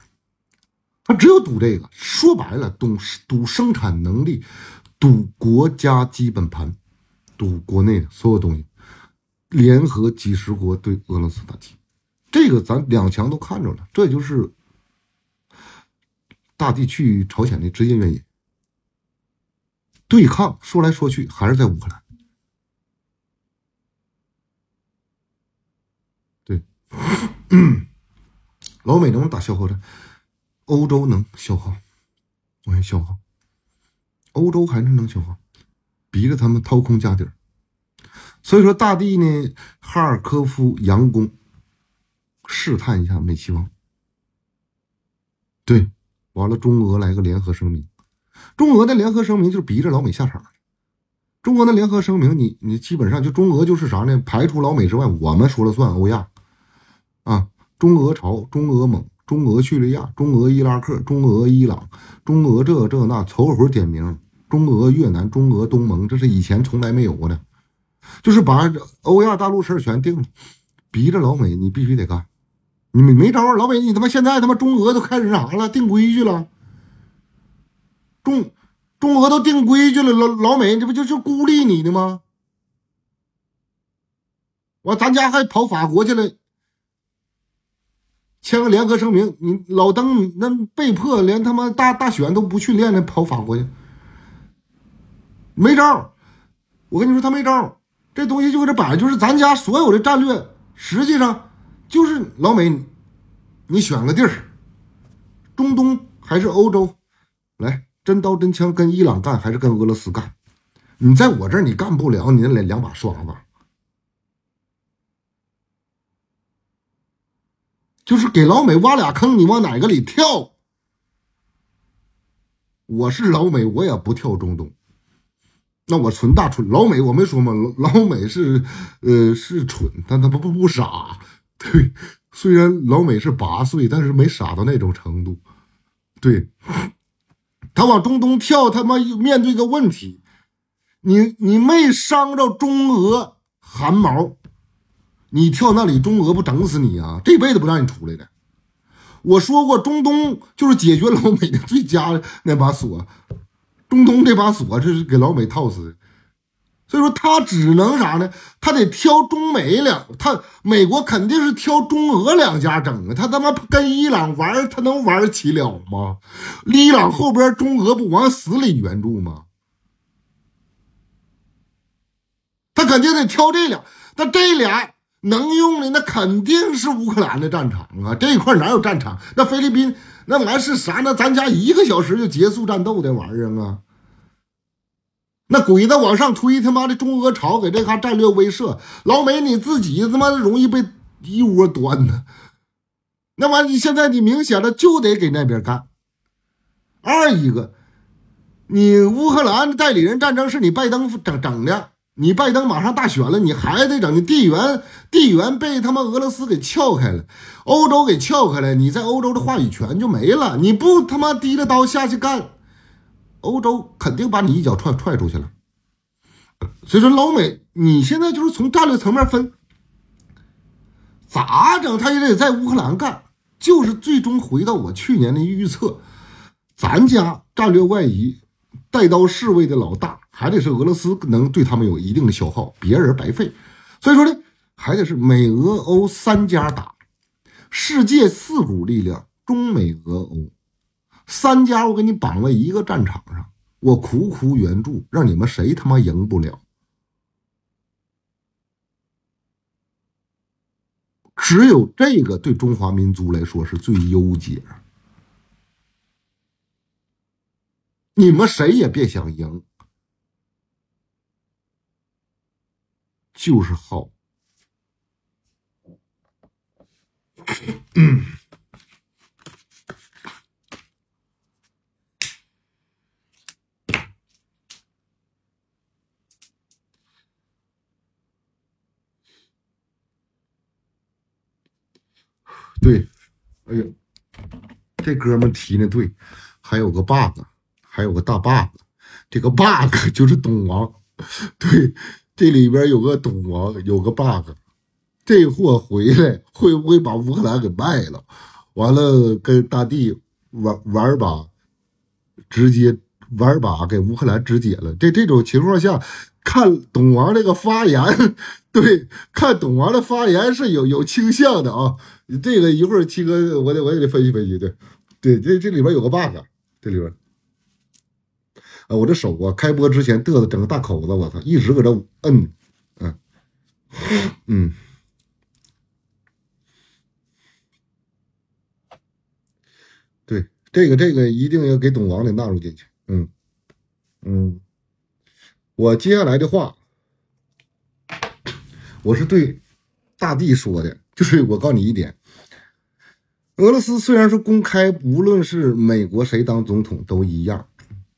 他只有赌这个，说白了，赌赌生产能力，赌国家基本盘，赌国内的所有东西。联合几十国对俄罗斯打击，这个咱两强都看着了，这就是。大帝去朝鲜的直接原因，对抗说来说去还是在乌克兰。对，老美能不能打消耗战？欧洲能消耗，我先消耗，欧洲还是能消耗，逼着他们掏空家底儿。所以说，大帝呢，哈尔科夫佯攻，试探一下美西方。对。完了，中俄来个联合声明，中俄的联合声明就是逼着老美下场。中俄的联合声明，你你基本上就中俄就是啥呢？排除老美之外，我们说了算。欧亚，啊，中俄朝、中俄蒙、中俄叙利亚、中俄伊拉克、中俄伊朗、中俄这这那，凑合点名。中俄越南、中俄东盟，这是以前从来没有过的，就是把欧亚大陆事儿全定了，逼着老美你必须得干。你们没招儿，老美，你他妈现在他妈中俄都开始那啥了，定规矩了，中中俄都定规矩了，老老美这不就就孤立你的吗？完，咱家还跑法国去了，签个联合声明，你老登那被迫连他妈大大选都不去练了，跑法国去，没招儿，我跟你说他没招儿，这东西就搁这摆，就是咱家所有的战略实际上。就是老美，你选个地儿，中东还是欧洲，来真刀真枪跟伊朗干还是跟俄罗斯干？你在我这儿你干不了，你那两把刷子。就是给老美挖俩坑，你往哪个里跳？我是老美，我也不跳中东，那我纯大蠢。老美我没说吗？老老美是，呃，是蠢，但他不不不傻。对，虽然老美是八岁，但是没傻到那种程度。对，他往中东跳，他妈面对个问题，你你没伤着中俄汗毛，你跳那里，中俄不整死你啊？这辈子不让你出来的。我说过，中东就是解决老美的最佳那把锁，中东这把锁这是给老美套死。所以说他只能啥呢？他得挑中美两，他美国肯定是挑中俄两家整啊。他他妈跟伊朗玩，他能玩起了吗？伊朗后边中俄不往死里援助吗？他肯定得挑这俩。那这俩能用的，那肯定是乌克兰的战场啊。这一块哪有战场？那菲律宾那玩意是啥？那咱家一个小时就结束战斗的玩意儿啊？那鬼子往上推，他妈的中俄朝给这哈战略威慑，老美你自己他妈的容易被一窝端呢。那完，你现在你明显的就得给那边干。二一个，你乌克兰代理人战争是你拜登整整的，你拜登马上大选了，你还得整。地缘地缘被他妈俄罗斯给撬开了，欧洲给撬开了，你在欧洲的话语权就没了。你不他妈提着刀下去干？欧洲肯定把你一脚踹踹出去了，所以说老美你现在就是从战略层面分，咋整他也得在乌克兰干，就是最终回到我去年的预测，咱家战略外移，带刀侍卫的老大还得是俄罗斯，能对他们有一定的消耗，别人白费。所以说呢，还得是美俄欧三家打，世界四股力量：中美俄欧。三家，我给你绑在一个战场上，我苦苦援助，让你们谁他妈赢不了。只有这个对中华民族来说是最优解，你们谁也别想赢，就是好。对，哎呦，这哥们提的对，还有个 bug，还有个大 bug，这个 bug 就是董王。对，这里边有个董王，有个 bug，这货回来会不会把乌克兰给卖了？完了跟大帝玩玩把，直接玩把给乌克兰肢解了。这这种情况下。看董王这个发言，对，看董王的发言是有有倾向的啊。这个一会儿七哥，我得我也得分析分析，对，对，这这里边有个 bug，这里边。啊，我这手啊，开播之前嘚瑟，整个大口子，我操，一直搁这摁，嗯，嗯。对，这个这个一定要给董王得纳入进去，嗯，嗯。我接下来的话，我是对大帝说的，就是我告诉你一点：俄罗斯虽然说公开，无论是美国谁当总统都一样，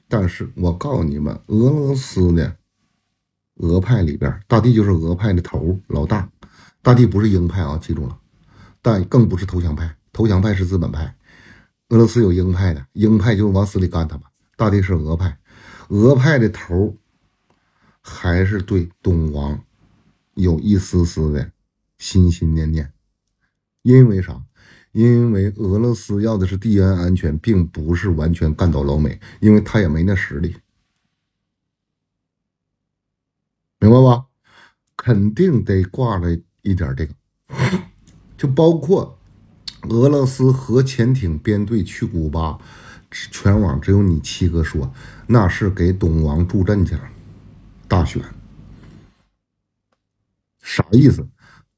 但是我告诉你们，俄罗斯呢，俄派里边大帝就是俄派的头老大，大帝不是鹰派啊，记住了，但更不是投降派，投降派是资本派。俄罗斯有鹰派的，鹰派就往死里干他们。大帝是俄派，俄派的头。还是对董王有一丝丝的心心念念，因为啥？因为俄罗斯要的是地缘安全，并不是完全干倒老美，因为他也没那实力，明白吧？肯定得挂着一点这个，就包括俄罗斯核潜艇编队去古巴，全网只有你七哥说那是给董王助阵去了。大选啥意思？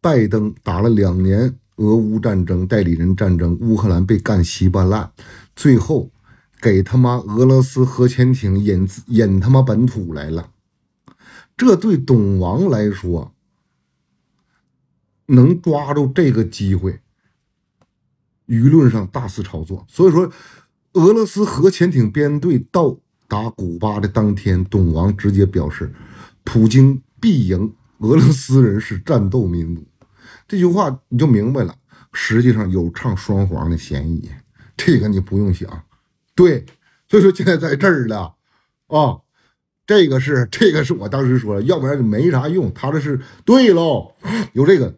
拜登打了两年俄乌战争、代理人战争，乌克兰被干稀巴烂，最后给他妈俄罗斯核潜艇引引他妈本土来了。这对懂王来说，能抓住这个机会，舆论上大肆炒作。所以说，俄罗斯核潜艇编队到。打古巴的当天，董王直接表示：“普京必赢，俄罗斯人是战斗民族。”这句话你就明白了，实际上有唱双簧的嫌疑。这个你不用想，对。所以说现在在这儿了啊，这个是这个是我当时说的，要不然就没啥用。他这是对喽，有这个。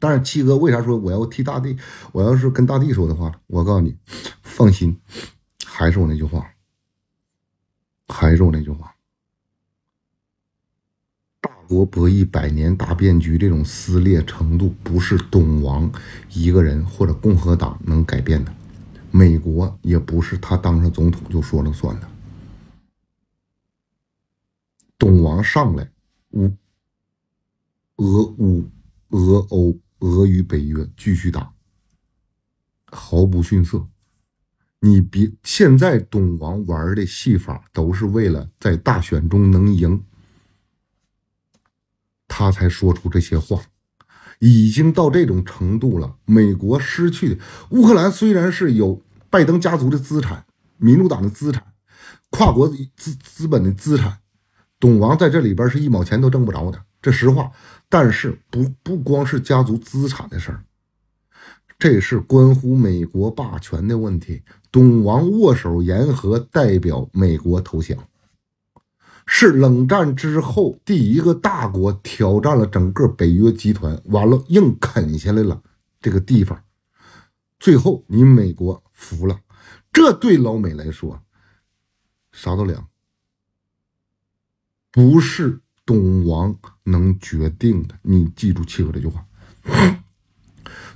但是七哥为啥说我要替大帝？我要是跟大帝说的话，我告诉你，放心，还是我那句话。还是我那句话，大国博弈百年大变局，这种撕裂程度不是董王一个人或者共和党能改变的，美国也不是他当上总统就说了算的。董王上来，乌、俄、乌、俄欧、俄与北约继续打，毫不逊色。你别，现在董王玩的戏法都是为了在大选中能赢，他才说出这些话，已经到这种程度了。美国失去乌克兰虽然是有拜登家族的资产、民主党的资产、跨国资资本的资产，董王在这里边是一毛钱都挣不着的，这实话。但是不不光是家族资产的事儿。这是关乎美国霸权的问题。董王握手言和，代表美国投降，是冷战之后第一个大国挑战了整个北约集团，完了硬啃下来了这个地方。最后，你美国服了，这对老美来说，啥都凉，不是董王能决定的。你记住七哥这句话。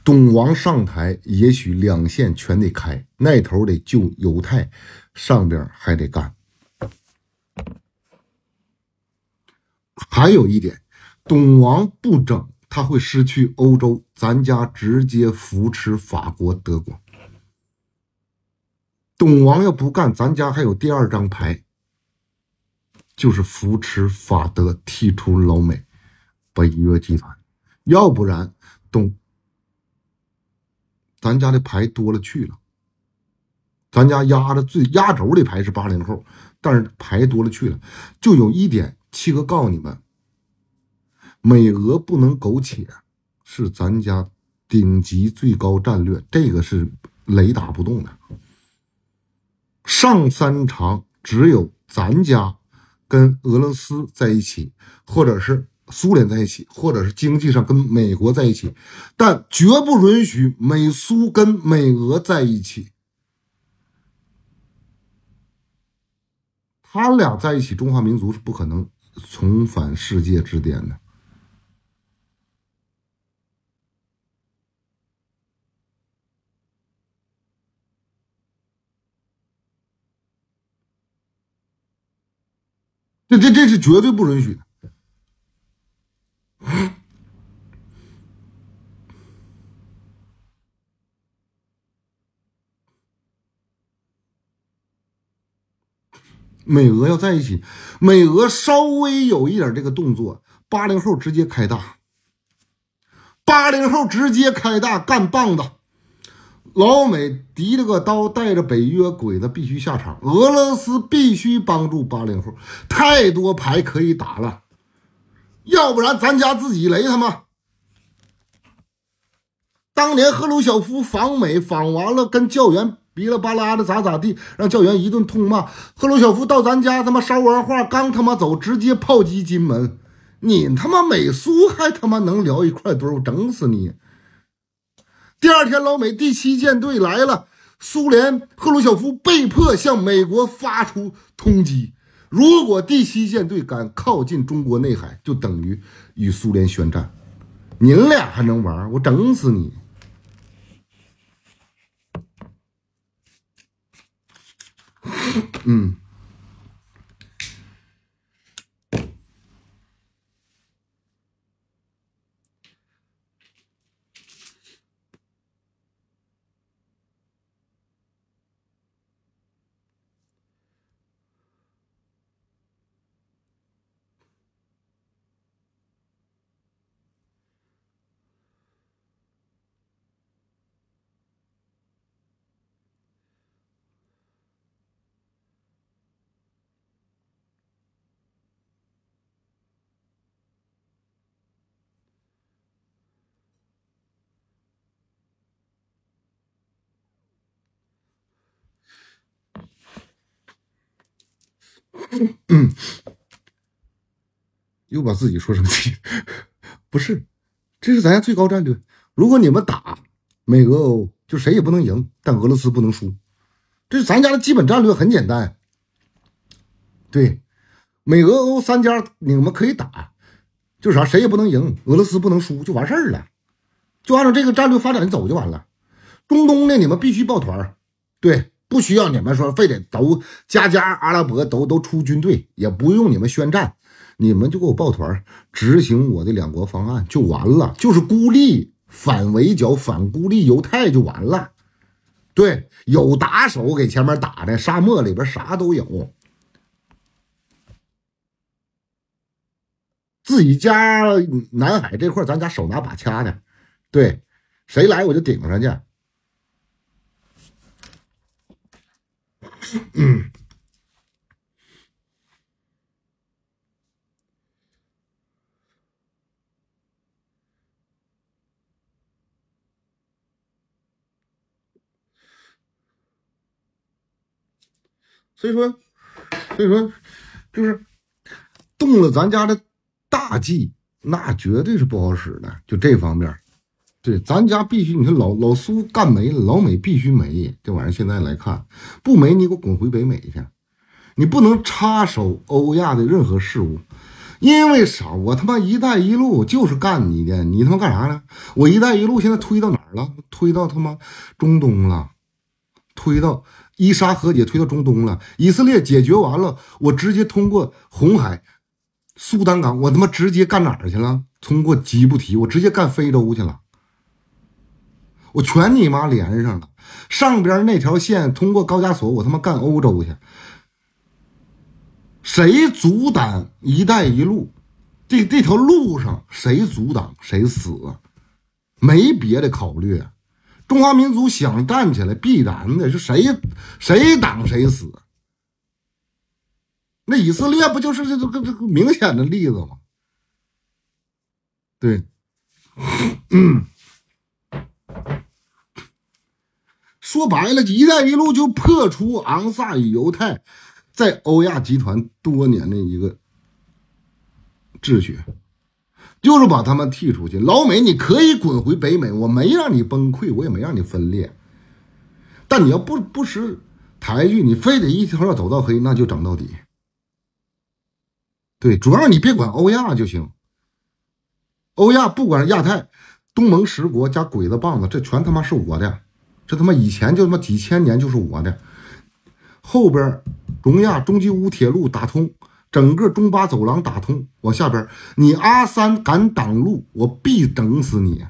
董王上台，也许两线全得开，那头得救犹太，上边还得干。还有一点，董王不整，他会失去欧洲，咱家直接扶持法国、德国。董王要不干，咱家还有第二张牌，就是扶持法德剔除老美北约集团，要不然董。咱家的牌多了去了，咱家压着最压轴的牌是八零后，但是牌多了去了，就有一点，七哥告诉你们，美俄不能苟且，是咱家顶级最高战略，这个是雷打不动的。上三场只有咱家跟俄罗斯在一起，或者是。苏联在一起，或者是经济上跟美国在一起，但绝不允许美苏跟美俄在一起。他俩在一起，中华民族是不可能重返世界之巅的。这、这、这是绝对不允许的。美俄要在一起，美俄稍微有一点这个动作，八零后直接开大，八零后直接开大干棒子，老美提了个刀，带着北约鬼子必须下场，俄罗斯必须帮助八零后，太多牌可以打了。要不然咱家自己雷他妈！当年赫鲁晓夫访美访完了，跟教员哔了吧啦的咋咋地，让教员一顿痛骂。赫鲁晓夫到咱家他妈捎完话，刚他妈走，直接炮击金门。你他妈美苏还他妈能聊一块堆我整死你！第二天，老美第七舰队来了，苏联赫鲁晓夫被迫向美国发出通缉。如果第七舰队敢靠近中国内海，就等于与苏联宣战。您俩还能玩？我整死你！嗯。嗯，又把自己说生气，不是，这是咱家最高战略。如果你们打美俄欧，就谁也不能赢，但俄罗斯不能输。这是咱家的基本战略，很简单。对，美俄欧三家你们可以打，就是啥谁也不能赢，俄罗斯不能输就完事儿了，就按照这个战略发展走就完了。中东呢，你们必须抱团，对。不需要你们说，非得都家家阿拉伯都都出军队，也不用你们宣战，你们就给我抱团执行我的两国方案就完了，就是孤立反围剿反孤立犹太就完了。对，有打手给前面打的，沙漠里边啥都有，自己家南海这块咱家手拿把掐的，对，谁来我就顶上去。所以说，所以说，就是动了咱家的大忌，那绝对是不好使的。就这方面。对，咱家必须你说老老苏干没了，老美必须没这玩意儿。现在来看，不没你给我滚回北美去，你不能插手欧亚的任何事务，因为啥？我他妈一带一路就是干你的，你他妈干啥呢？我一带一路现在推到哪儿了？推到他妈中东了，推到伊沙和解，推到中东了。以色列解决完了，我直接通过红海、苏丹港，我他妈直接干哪儿去了？通过吉布提，我直接干非洲去了。我全你妈连上了，上边那条线通过高加索，我他妈干欧洲去！谁阻挡“一带一路”这这条路上，谁阻挡谁死，没别的考虑。中华民族想站起来，必然的是谁谁挡谁死。那以色列不就是这个这个明显的例子吗？对。嗯。说白了，一带一路就破除昂萨与犹太在欧亚集团多年的一个秩序，就是把他们踢出去。老美，你可以滚回北美，我没让你崩溃，我也没让你分裂，但你要不不识抬举，你非得一条道走到黑，那就整到底。对，主要你别管欧亚就行。欧亚不管亚太、东盟十国加鬼子棒子，这全他妈是我的。这他妈以前就他妈几千年就是我的，后边，中亚中吉乌铁路打通，整个中巴走廊打通，往下边，你阿三敢挡路，我必整死你。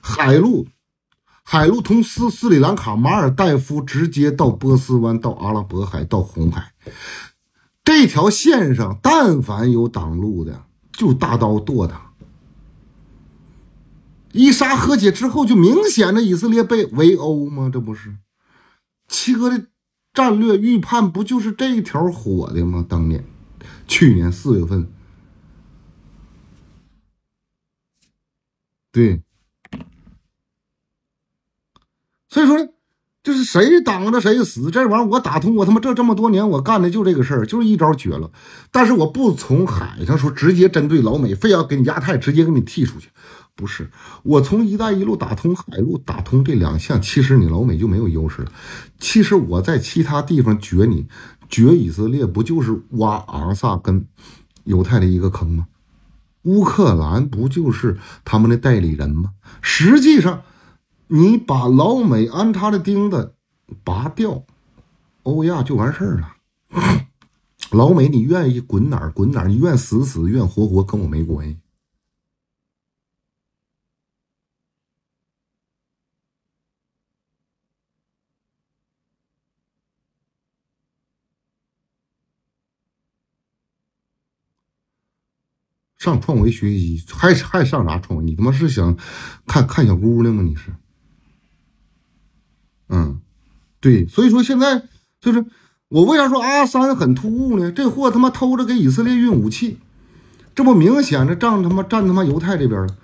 海路，海路通斯斯里兰卡、马尔代夫，直接到波斯湾，到阿拉伯海，到红海，这条线上但凡有挡路的，就大刀剁他。一沙和解之后，就明显的以色列被围殴吗？这不是七哥的战略预判，不就是这一条火的吗？当年、去年四月份，对。所以说，就是谁挡着谁死，这玩意儿我打通我他妈这这么多年，我干的就这个事儿，就是一招绝了。但是我不从海上说，直接针对老美，非要给你亚太，直接给你踢出去。不是我从“一带一路”打通海路打通这两项，其实你老美就没有优势了。其实我在其他地方掘你，掘以色列不就是挖昂萨跟犹太的一个坑吗？乌克兰不就是他们的代理人吗？实际上，你把老美安插的钉子拔掉，欧亚就完事儿了。老美，你愿意滚哪儿滚哪儿，你愿死死愿活活跟我没关系。上创维学习，还还上啥创？维？你他妈是想看看小姑娘吗？你是？嗯，对。所以说现在就是我为啥说阿三很突兀呢？这货他妈偷着给以色列运武器，这不明显？的仗他妈站他妈犹太这边了。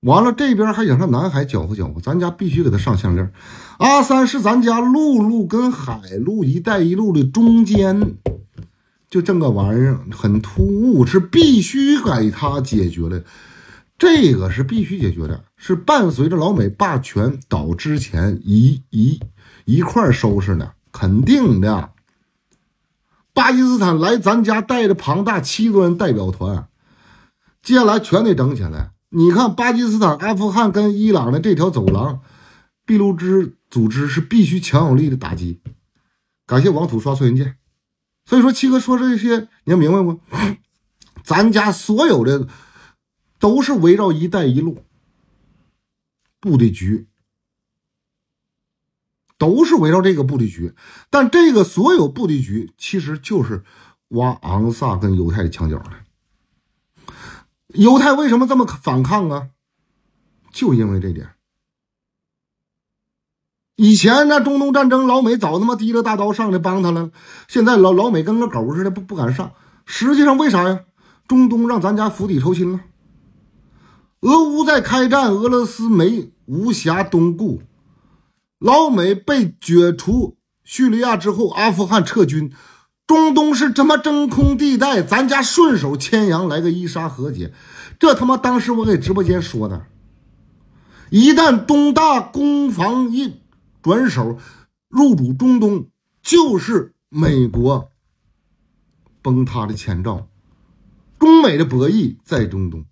完了，这边还想上南海搅和搅和，咱家必须给他上项链。阿三是咱家陆路跟海路“一带一路”的中间。就这个玩意儿很突兀，是必须给他解决的。这个是必须解决的，是伴随着老美霸权倒之前一一一块儿收拾呢，肯定的。巴基斯坦来咱家带着庞大七个人代表团，接下来全得整起来。你看巴基斯坦、阿富汗跟伊朗的这条走廊，俾路支组织是必须强有力的打击。感谢王土刷翠云剑。所以说，七哥说这些，你明白吗？咱家所有的都是围绕“一带一路”布的局，都是围绕这个布的局。但这个所有布的局，其实就是挖昂萨跟犹太的墙角的。犹太为什么这么反抗啊？就因为这点。以前那中东战争，老美早他妈提着大刀上来帮他了。现在老老美跟个狗似的，不不敢上。实际上为啥呀？中东让咱家釜底抽薪了。俄乌在开战，俄罗斯没无暇东顾，老美被解除叙利亚之后，阿富汗撤军，中东是他妈真空地带，咱家顺手牵羊来个伊沙和解。这他妈当时我给直播间说的。一旦东大攻防一。转手入主中东，就是美国崩塌的前兆。中美的博弈在中东，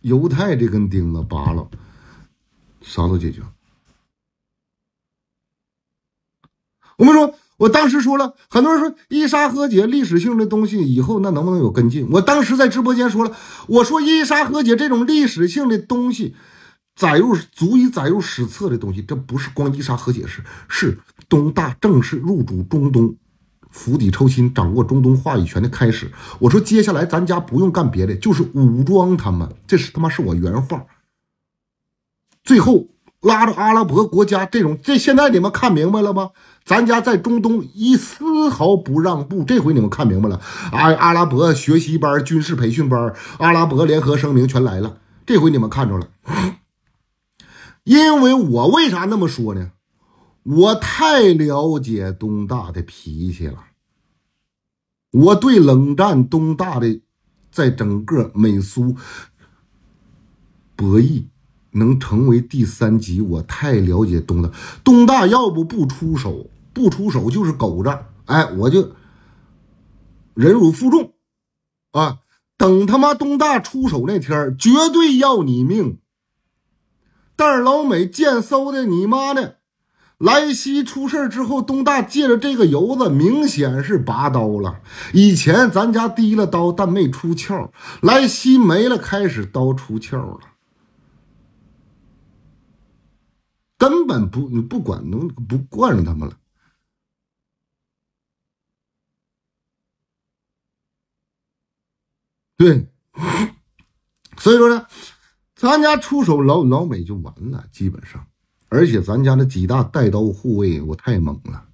犹太这根钉子拔了，啥都解决了。我们说，我当时说了，很多人说伊沙和解历史性的东西以后那能不能有跟进？我当时在直播间说了，我说伊沙和解这种历史性的东西。载入足以载入史册的东西，这不是光击杀和解释，是东大正式入主中东，釜底抽薪，掌握中东话语权的开始。我说，接下来咱家不用干别的，就是武装他们，这是他妈是我原话。最后拉着阿拉伯国家这种，这现在你们看明白了吗？咱家在中东一丝毫不让步，这回你们看明白了。阿阿拉伯学习班、军事培训班、阿拉伯联合声明全来了，这回你们看着了。因为我为啥那么说呢？我太了解东大的脾气了。我对冷战东大的，在整个美苏博弈能成为第三级，我太了解东大。东大要不不出手，不出手就是狗仗。哎，我就忍辱负重啊，等他妈东大出手那天，绝对要你命。但是老美贱嗖的，你妈的！莱西出事之后，东大借着这个由子，明显是拔刀了。以前咱家提了刀，但没出鞘；莱西没了，开始刀出鞘了。根本不，你不管，能不惯着他们了？对，所以说呢。咱家出手，老老美就完了，基本上。而且咱家那几大带刀护卫，我太猛了。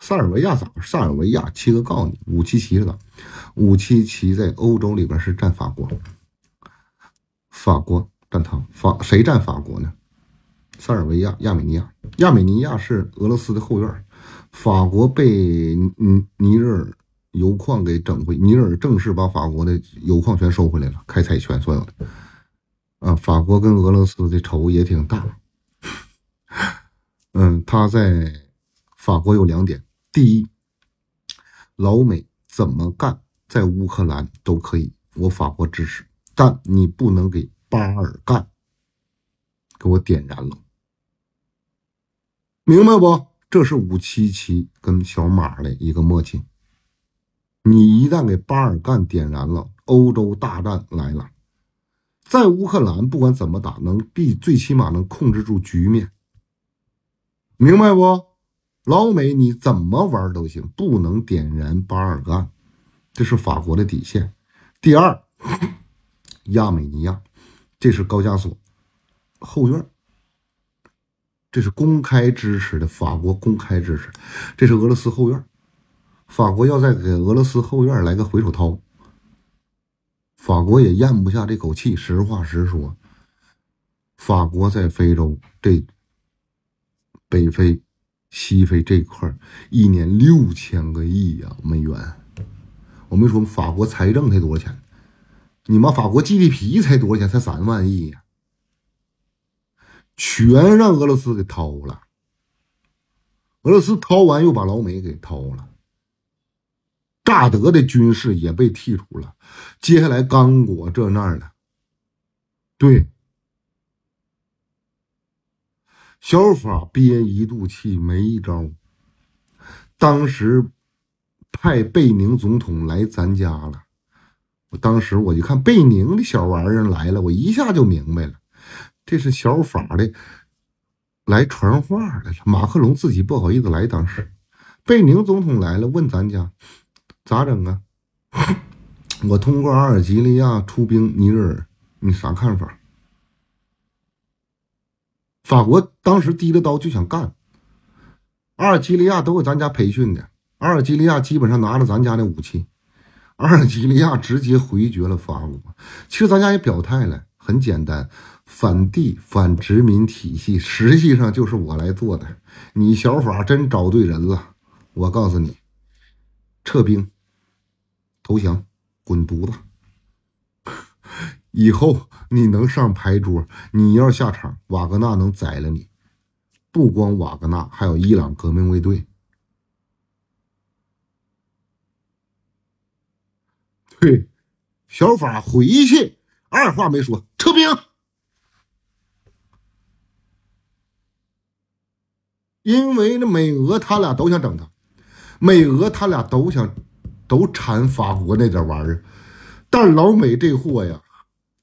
塞尔维亚咋？塞尔维亚七哥告诉你，五七七是咋？五七七在欧洲里边是战法国，法国。战场，法谁战法国呢？塞尔维亚、亚美尼亚、亚美尼亚是俄罗斯的后院儿。法国被尼尼日尔油矿给整回，尼日尔正式把法国的油矿全收回来了，开采权所有的。啊，法国跟俄罗斯的仇也挺大。嗯，他在法国有两点：第一，老美怎么干，在乌克兰都可以，我法国支持，但你不能给。巴尔干给我点燃了，明白不？这是五七七跟小马的一个默契。你一旦给巴尔干点燃了，欧洲大战来了。在乌克兰，不管怎么打，能必最起码能控制住局面，明白不？老美你怎么玩都行，不能点燃巴尔干，这是法国的底线。第二，亚美尼亚。这是高加索后院儿，这是公开支持的，法国公开支持，这是俄罗斯后院儿。法国要再给俄罗斯后院儿来个回手掏，法国也咽不下这口气。实话实说，法国在非洲这北非、西非这块儿，一年六千个亿呀美元。我没说法国财政才多少钱。你妈法国 GDP 才多少钱？才三万亿呀！全让俄罗斯给掏了。俄罗斯掏完又把老美给掏了。大德的军事也被剔除了。接下来，刚果这那儿的，对，小法憋一肚气没一招。当时派贝宁总统来咱家了。我当时我一看贝宁的小玩意儿来了，我一下就明白了，这是小法的来传话来了。马克龙自己不好意思来，当时贝宁总统来了，问咱家咋整啊？我通过阿尔及利亚出兵尼日尔，你啥看法？法国当时提着刀就想干，阿尔及利亚都是咱家培训的，阿尔及利亚基本上拿着咱家的武器。阿尔及利亚直接回绝了法国。其实咱家也表态了，很简单，反帝反殖民体系实际上就是我来做的，你小法真找对人了，我告诉你，撤兵，投降，滚犊子，以后你能上牌桌，你要下场，瓦格纳能宰了你，不光瓦格纳，还有伊朗革命卫队。对，小法回去二话没说撤兵，因为那美俄他俩都想整他，美俄他俩都想都馋法国那点玩意儿，但老美这货呀，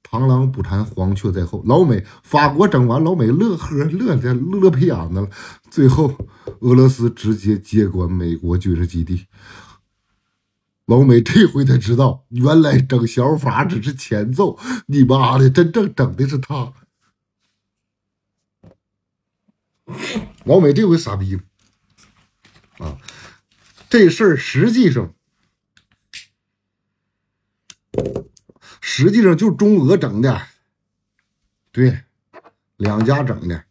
螳螂捕蝉黄雀在后，老美法国整完，老美乐呵乐的乐屁眼子了，最后俄罗斯直接接管美国军事基地。老美这回才知道，原来整小法只是前奏，你妈的，真正整的是他。老美这回傻逼了啊！这事儿实际上，实际上就中俄整的，对，两家整的。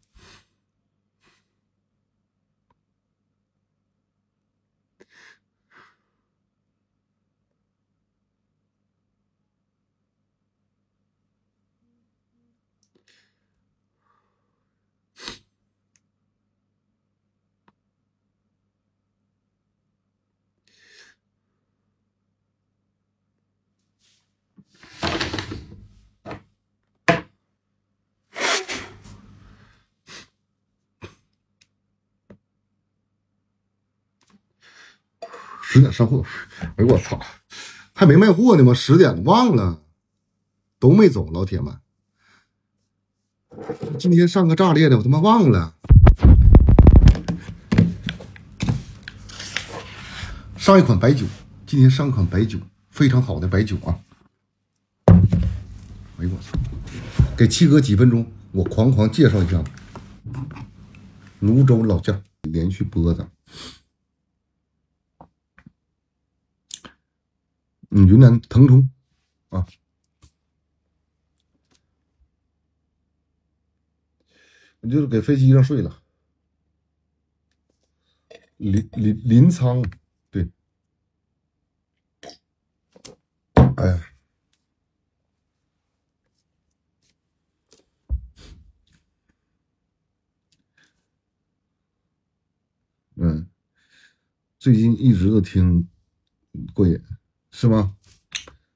十点上货，哎呦我操，还没卖货呢吗？十点忘了，都没走，老铁们。今天上个炸裂的，我他妈忘了。上一款白酒，今天上款白酒，非常好的白酒啊。哎呦我操，给七哥几分钟，我狂狂介绍一下泸州老窖，连续播的。嗯，云南腾冲啊，我就是给飞机上睡了，临临临沧，对，哎，呀，嗯，最近一直都听过瘾。是吗？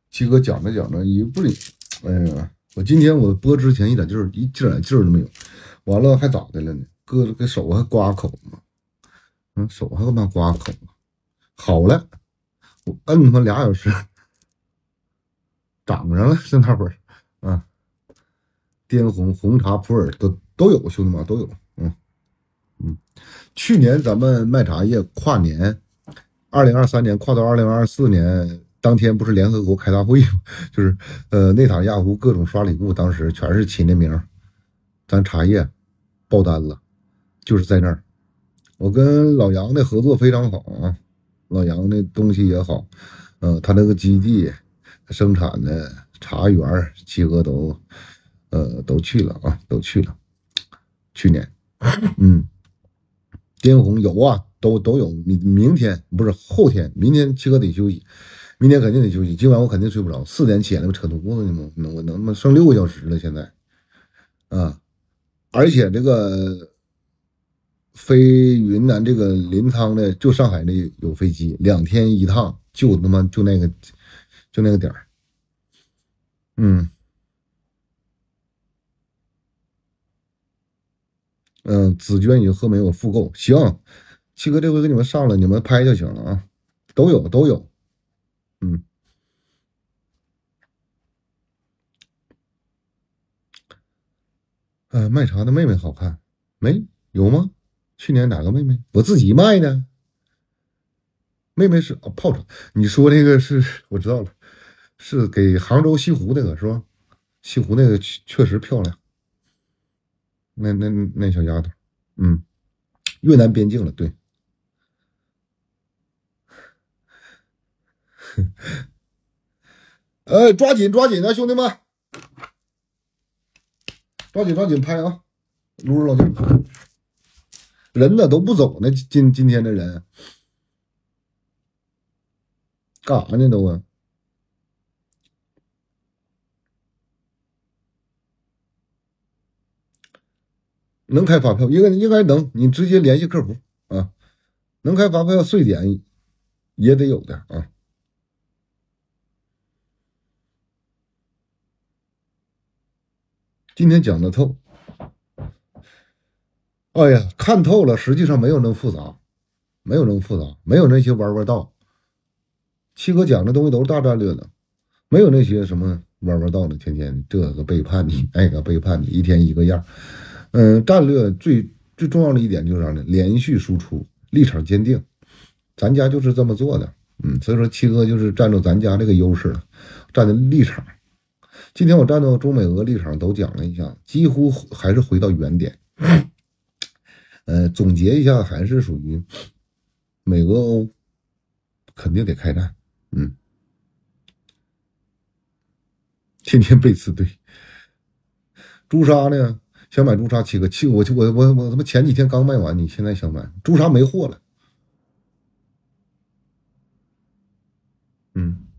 七哥讲着讲着，一不里，哎呀，我今天我播之前一点劲儿，一劲儿劲儿都没有，完了还咋的了呢？搁着给手还刮口子，嗯，手还他妈刮口子？好了，我摁他妈俩小时，涨上了，在那会儿，啊，滇红、红茶、普洱都都有，兄弟们都有，嗯嗯，去年咱们卖茶叶跨年，二零二三年跨到二零二四年。当天不是联合国开大会吗？就是，呃，内塔尼亚胡各种刷礼物，当时全是起的名，咱茶叶爆单了，就是在那儿。我跟老杨的合作非常好，啊，老杨那东西也好，呃，他那个基地生产的茶园，七哥都，呃，都去了啊，都去了。去年，嗯，滇红有啊，都都有。明明天不是后天，明天七哥得休息。明天肯定得休息，今晚我肯定睡不着。四点起来，我扯犊子呢吗？我他妈剩六个小时了，现在啊，而且这个飞云南这个临沧的，就上海那有飞机，两天一趟，就他妈就那个就那个点儿。嗯嗯，紫娟已经喝没有？复购行，七哥这回给你们上了，你们拍就行了啊，都有都有。嗯，呃，卖茶的妹妹好看没？有吗？去年哪个妹妹？我自己卖的，妹妹是哦，泡茶。你说这个是？我知道了，是给杭州西湖那个是吧？西湖那个确实漂亮，那那那小丫头，嗯，越南边境了，对。哎，抓紧，抓紧的，兄弟们，抓紧，抓紧拍啊！撸撸老弟，人咋都不走呢？今今天的人干啥呢？都啊，能开发票，应该应该能，你直接联系客服啊，能开发票，税点也得有的啊。今天讲的透，哎呀，看透了，实际上没有那么复杂，没有那么复杂，没有那些弯弯道。七哥讲的东西都是大战略的，没有那些什么弯弯道的，天天这个背叛你，那个背叛你，一天一个样。嗯，战略最最重要的一点就是啥呢？连续输出，立场坚定。咱家就是这么做的，嗯，所以说七哥就是占着咱家这个优势了，占的立场。今天我站到中美俄立场都讲了一下，几乎还是回到原点。呃，总结一下，还是属于美俄欧肯定得开战。嗯，天天被刺对。朱砂呢？想买朱砂，七哥，七，我，我，我，我他妈前几天刚卖完，你现在想买朱砂没货了。嗯。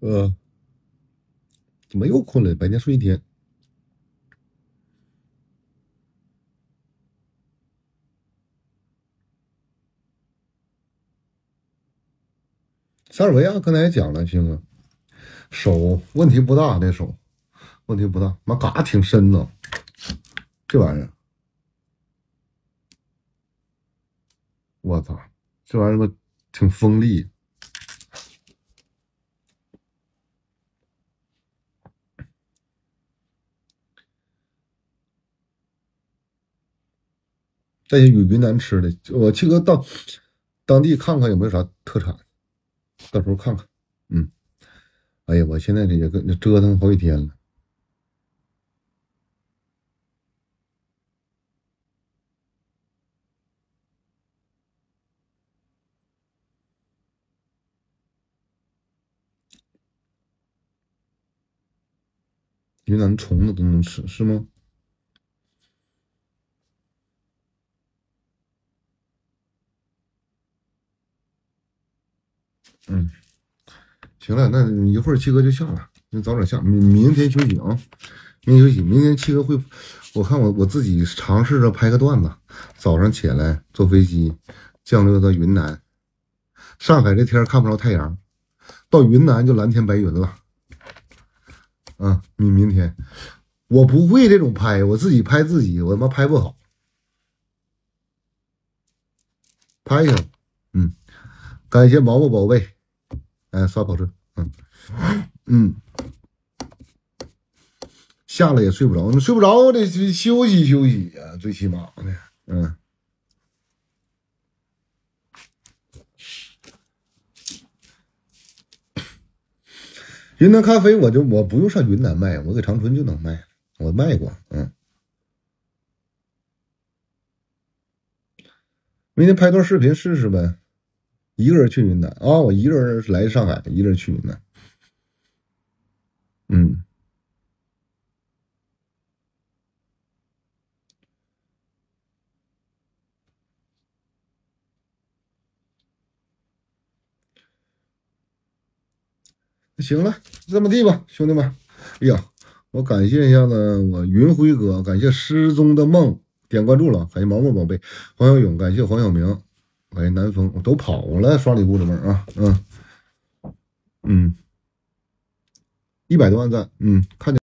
呃，怎么又困了？白天睡一天。塞尔维亚刚才也讲了，兄弟，手问题不大，那手问题不大，妈嘎挺深的，这玩意儿，我操，这玩意儿妈挺锋利。这些有云南吃的，我七哥到当地看看有没有啥特产，到时候看看。嗯，哎呀，我现在也个折腾好几天了。云南虫子都能吃，是吗？嗯，行了，那一会儿七哥就下了，你早点下，明明天休息啊，明天休息，明天七哥会，我看我我自己尝试着拍个段子。早上起来坐飞机降落到云南，上海这天看不着太阳，到云南就蓝天白云了。啊，你明天我不会这种拍，我自己拍自己，我他妈拍不好，拍一下。嗯，感谢毛毛宝贝。哎，刷跑车，嗯嗯，下了也睡不着，你睡不着，我得休息休息呀，最起码的，嗯。云南咖啡，我就我不用上云南卖，我搁长春就能卖，我卖过，嗯。明天拍段视频试试呗。一个人去云南啊！我一个人来上海，一个人去云南。嗯，行了，就这么地吧，兄弟们。哎呀，我感谢一下子我云辉哥，感谢失踪的梦点关注了，感谢毛毛宝贝黄小勇，感谢黄小明。喂，南风，我都跑了，刷礼物怎么啊？嗯嗯，一百多万赞，嗯，看见。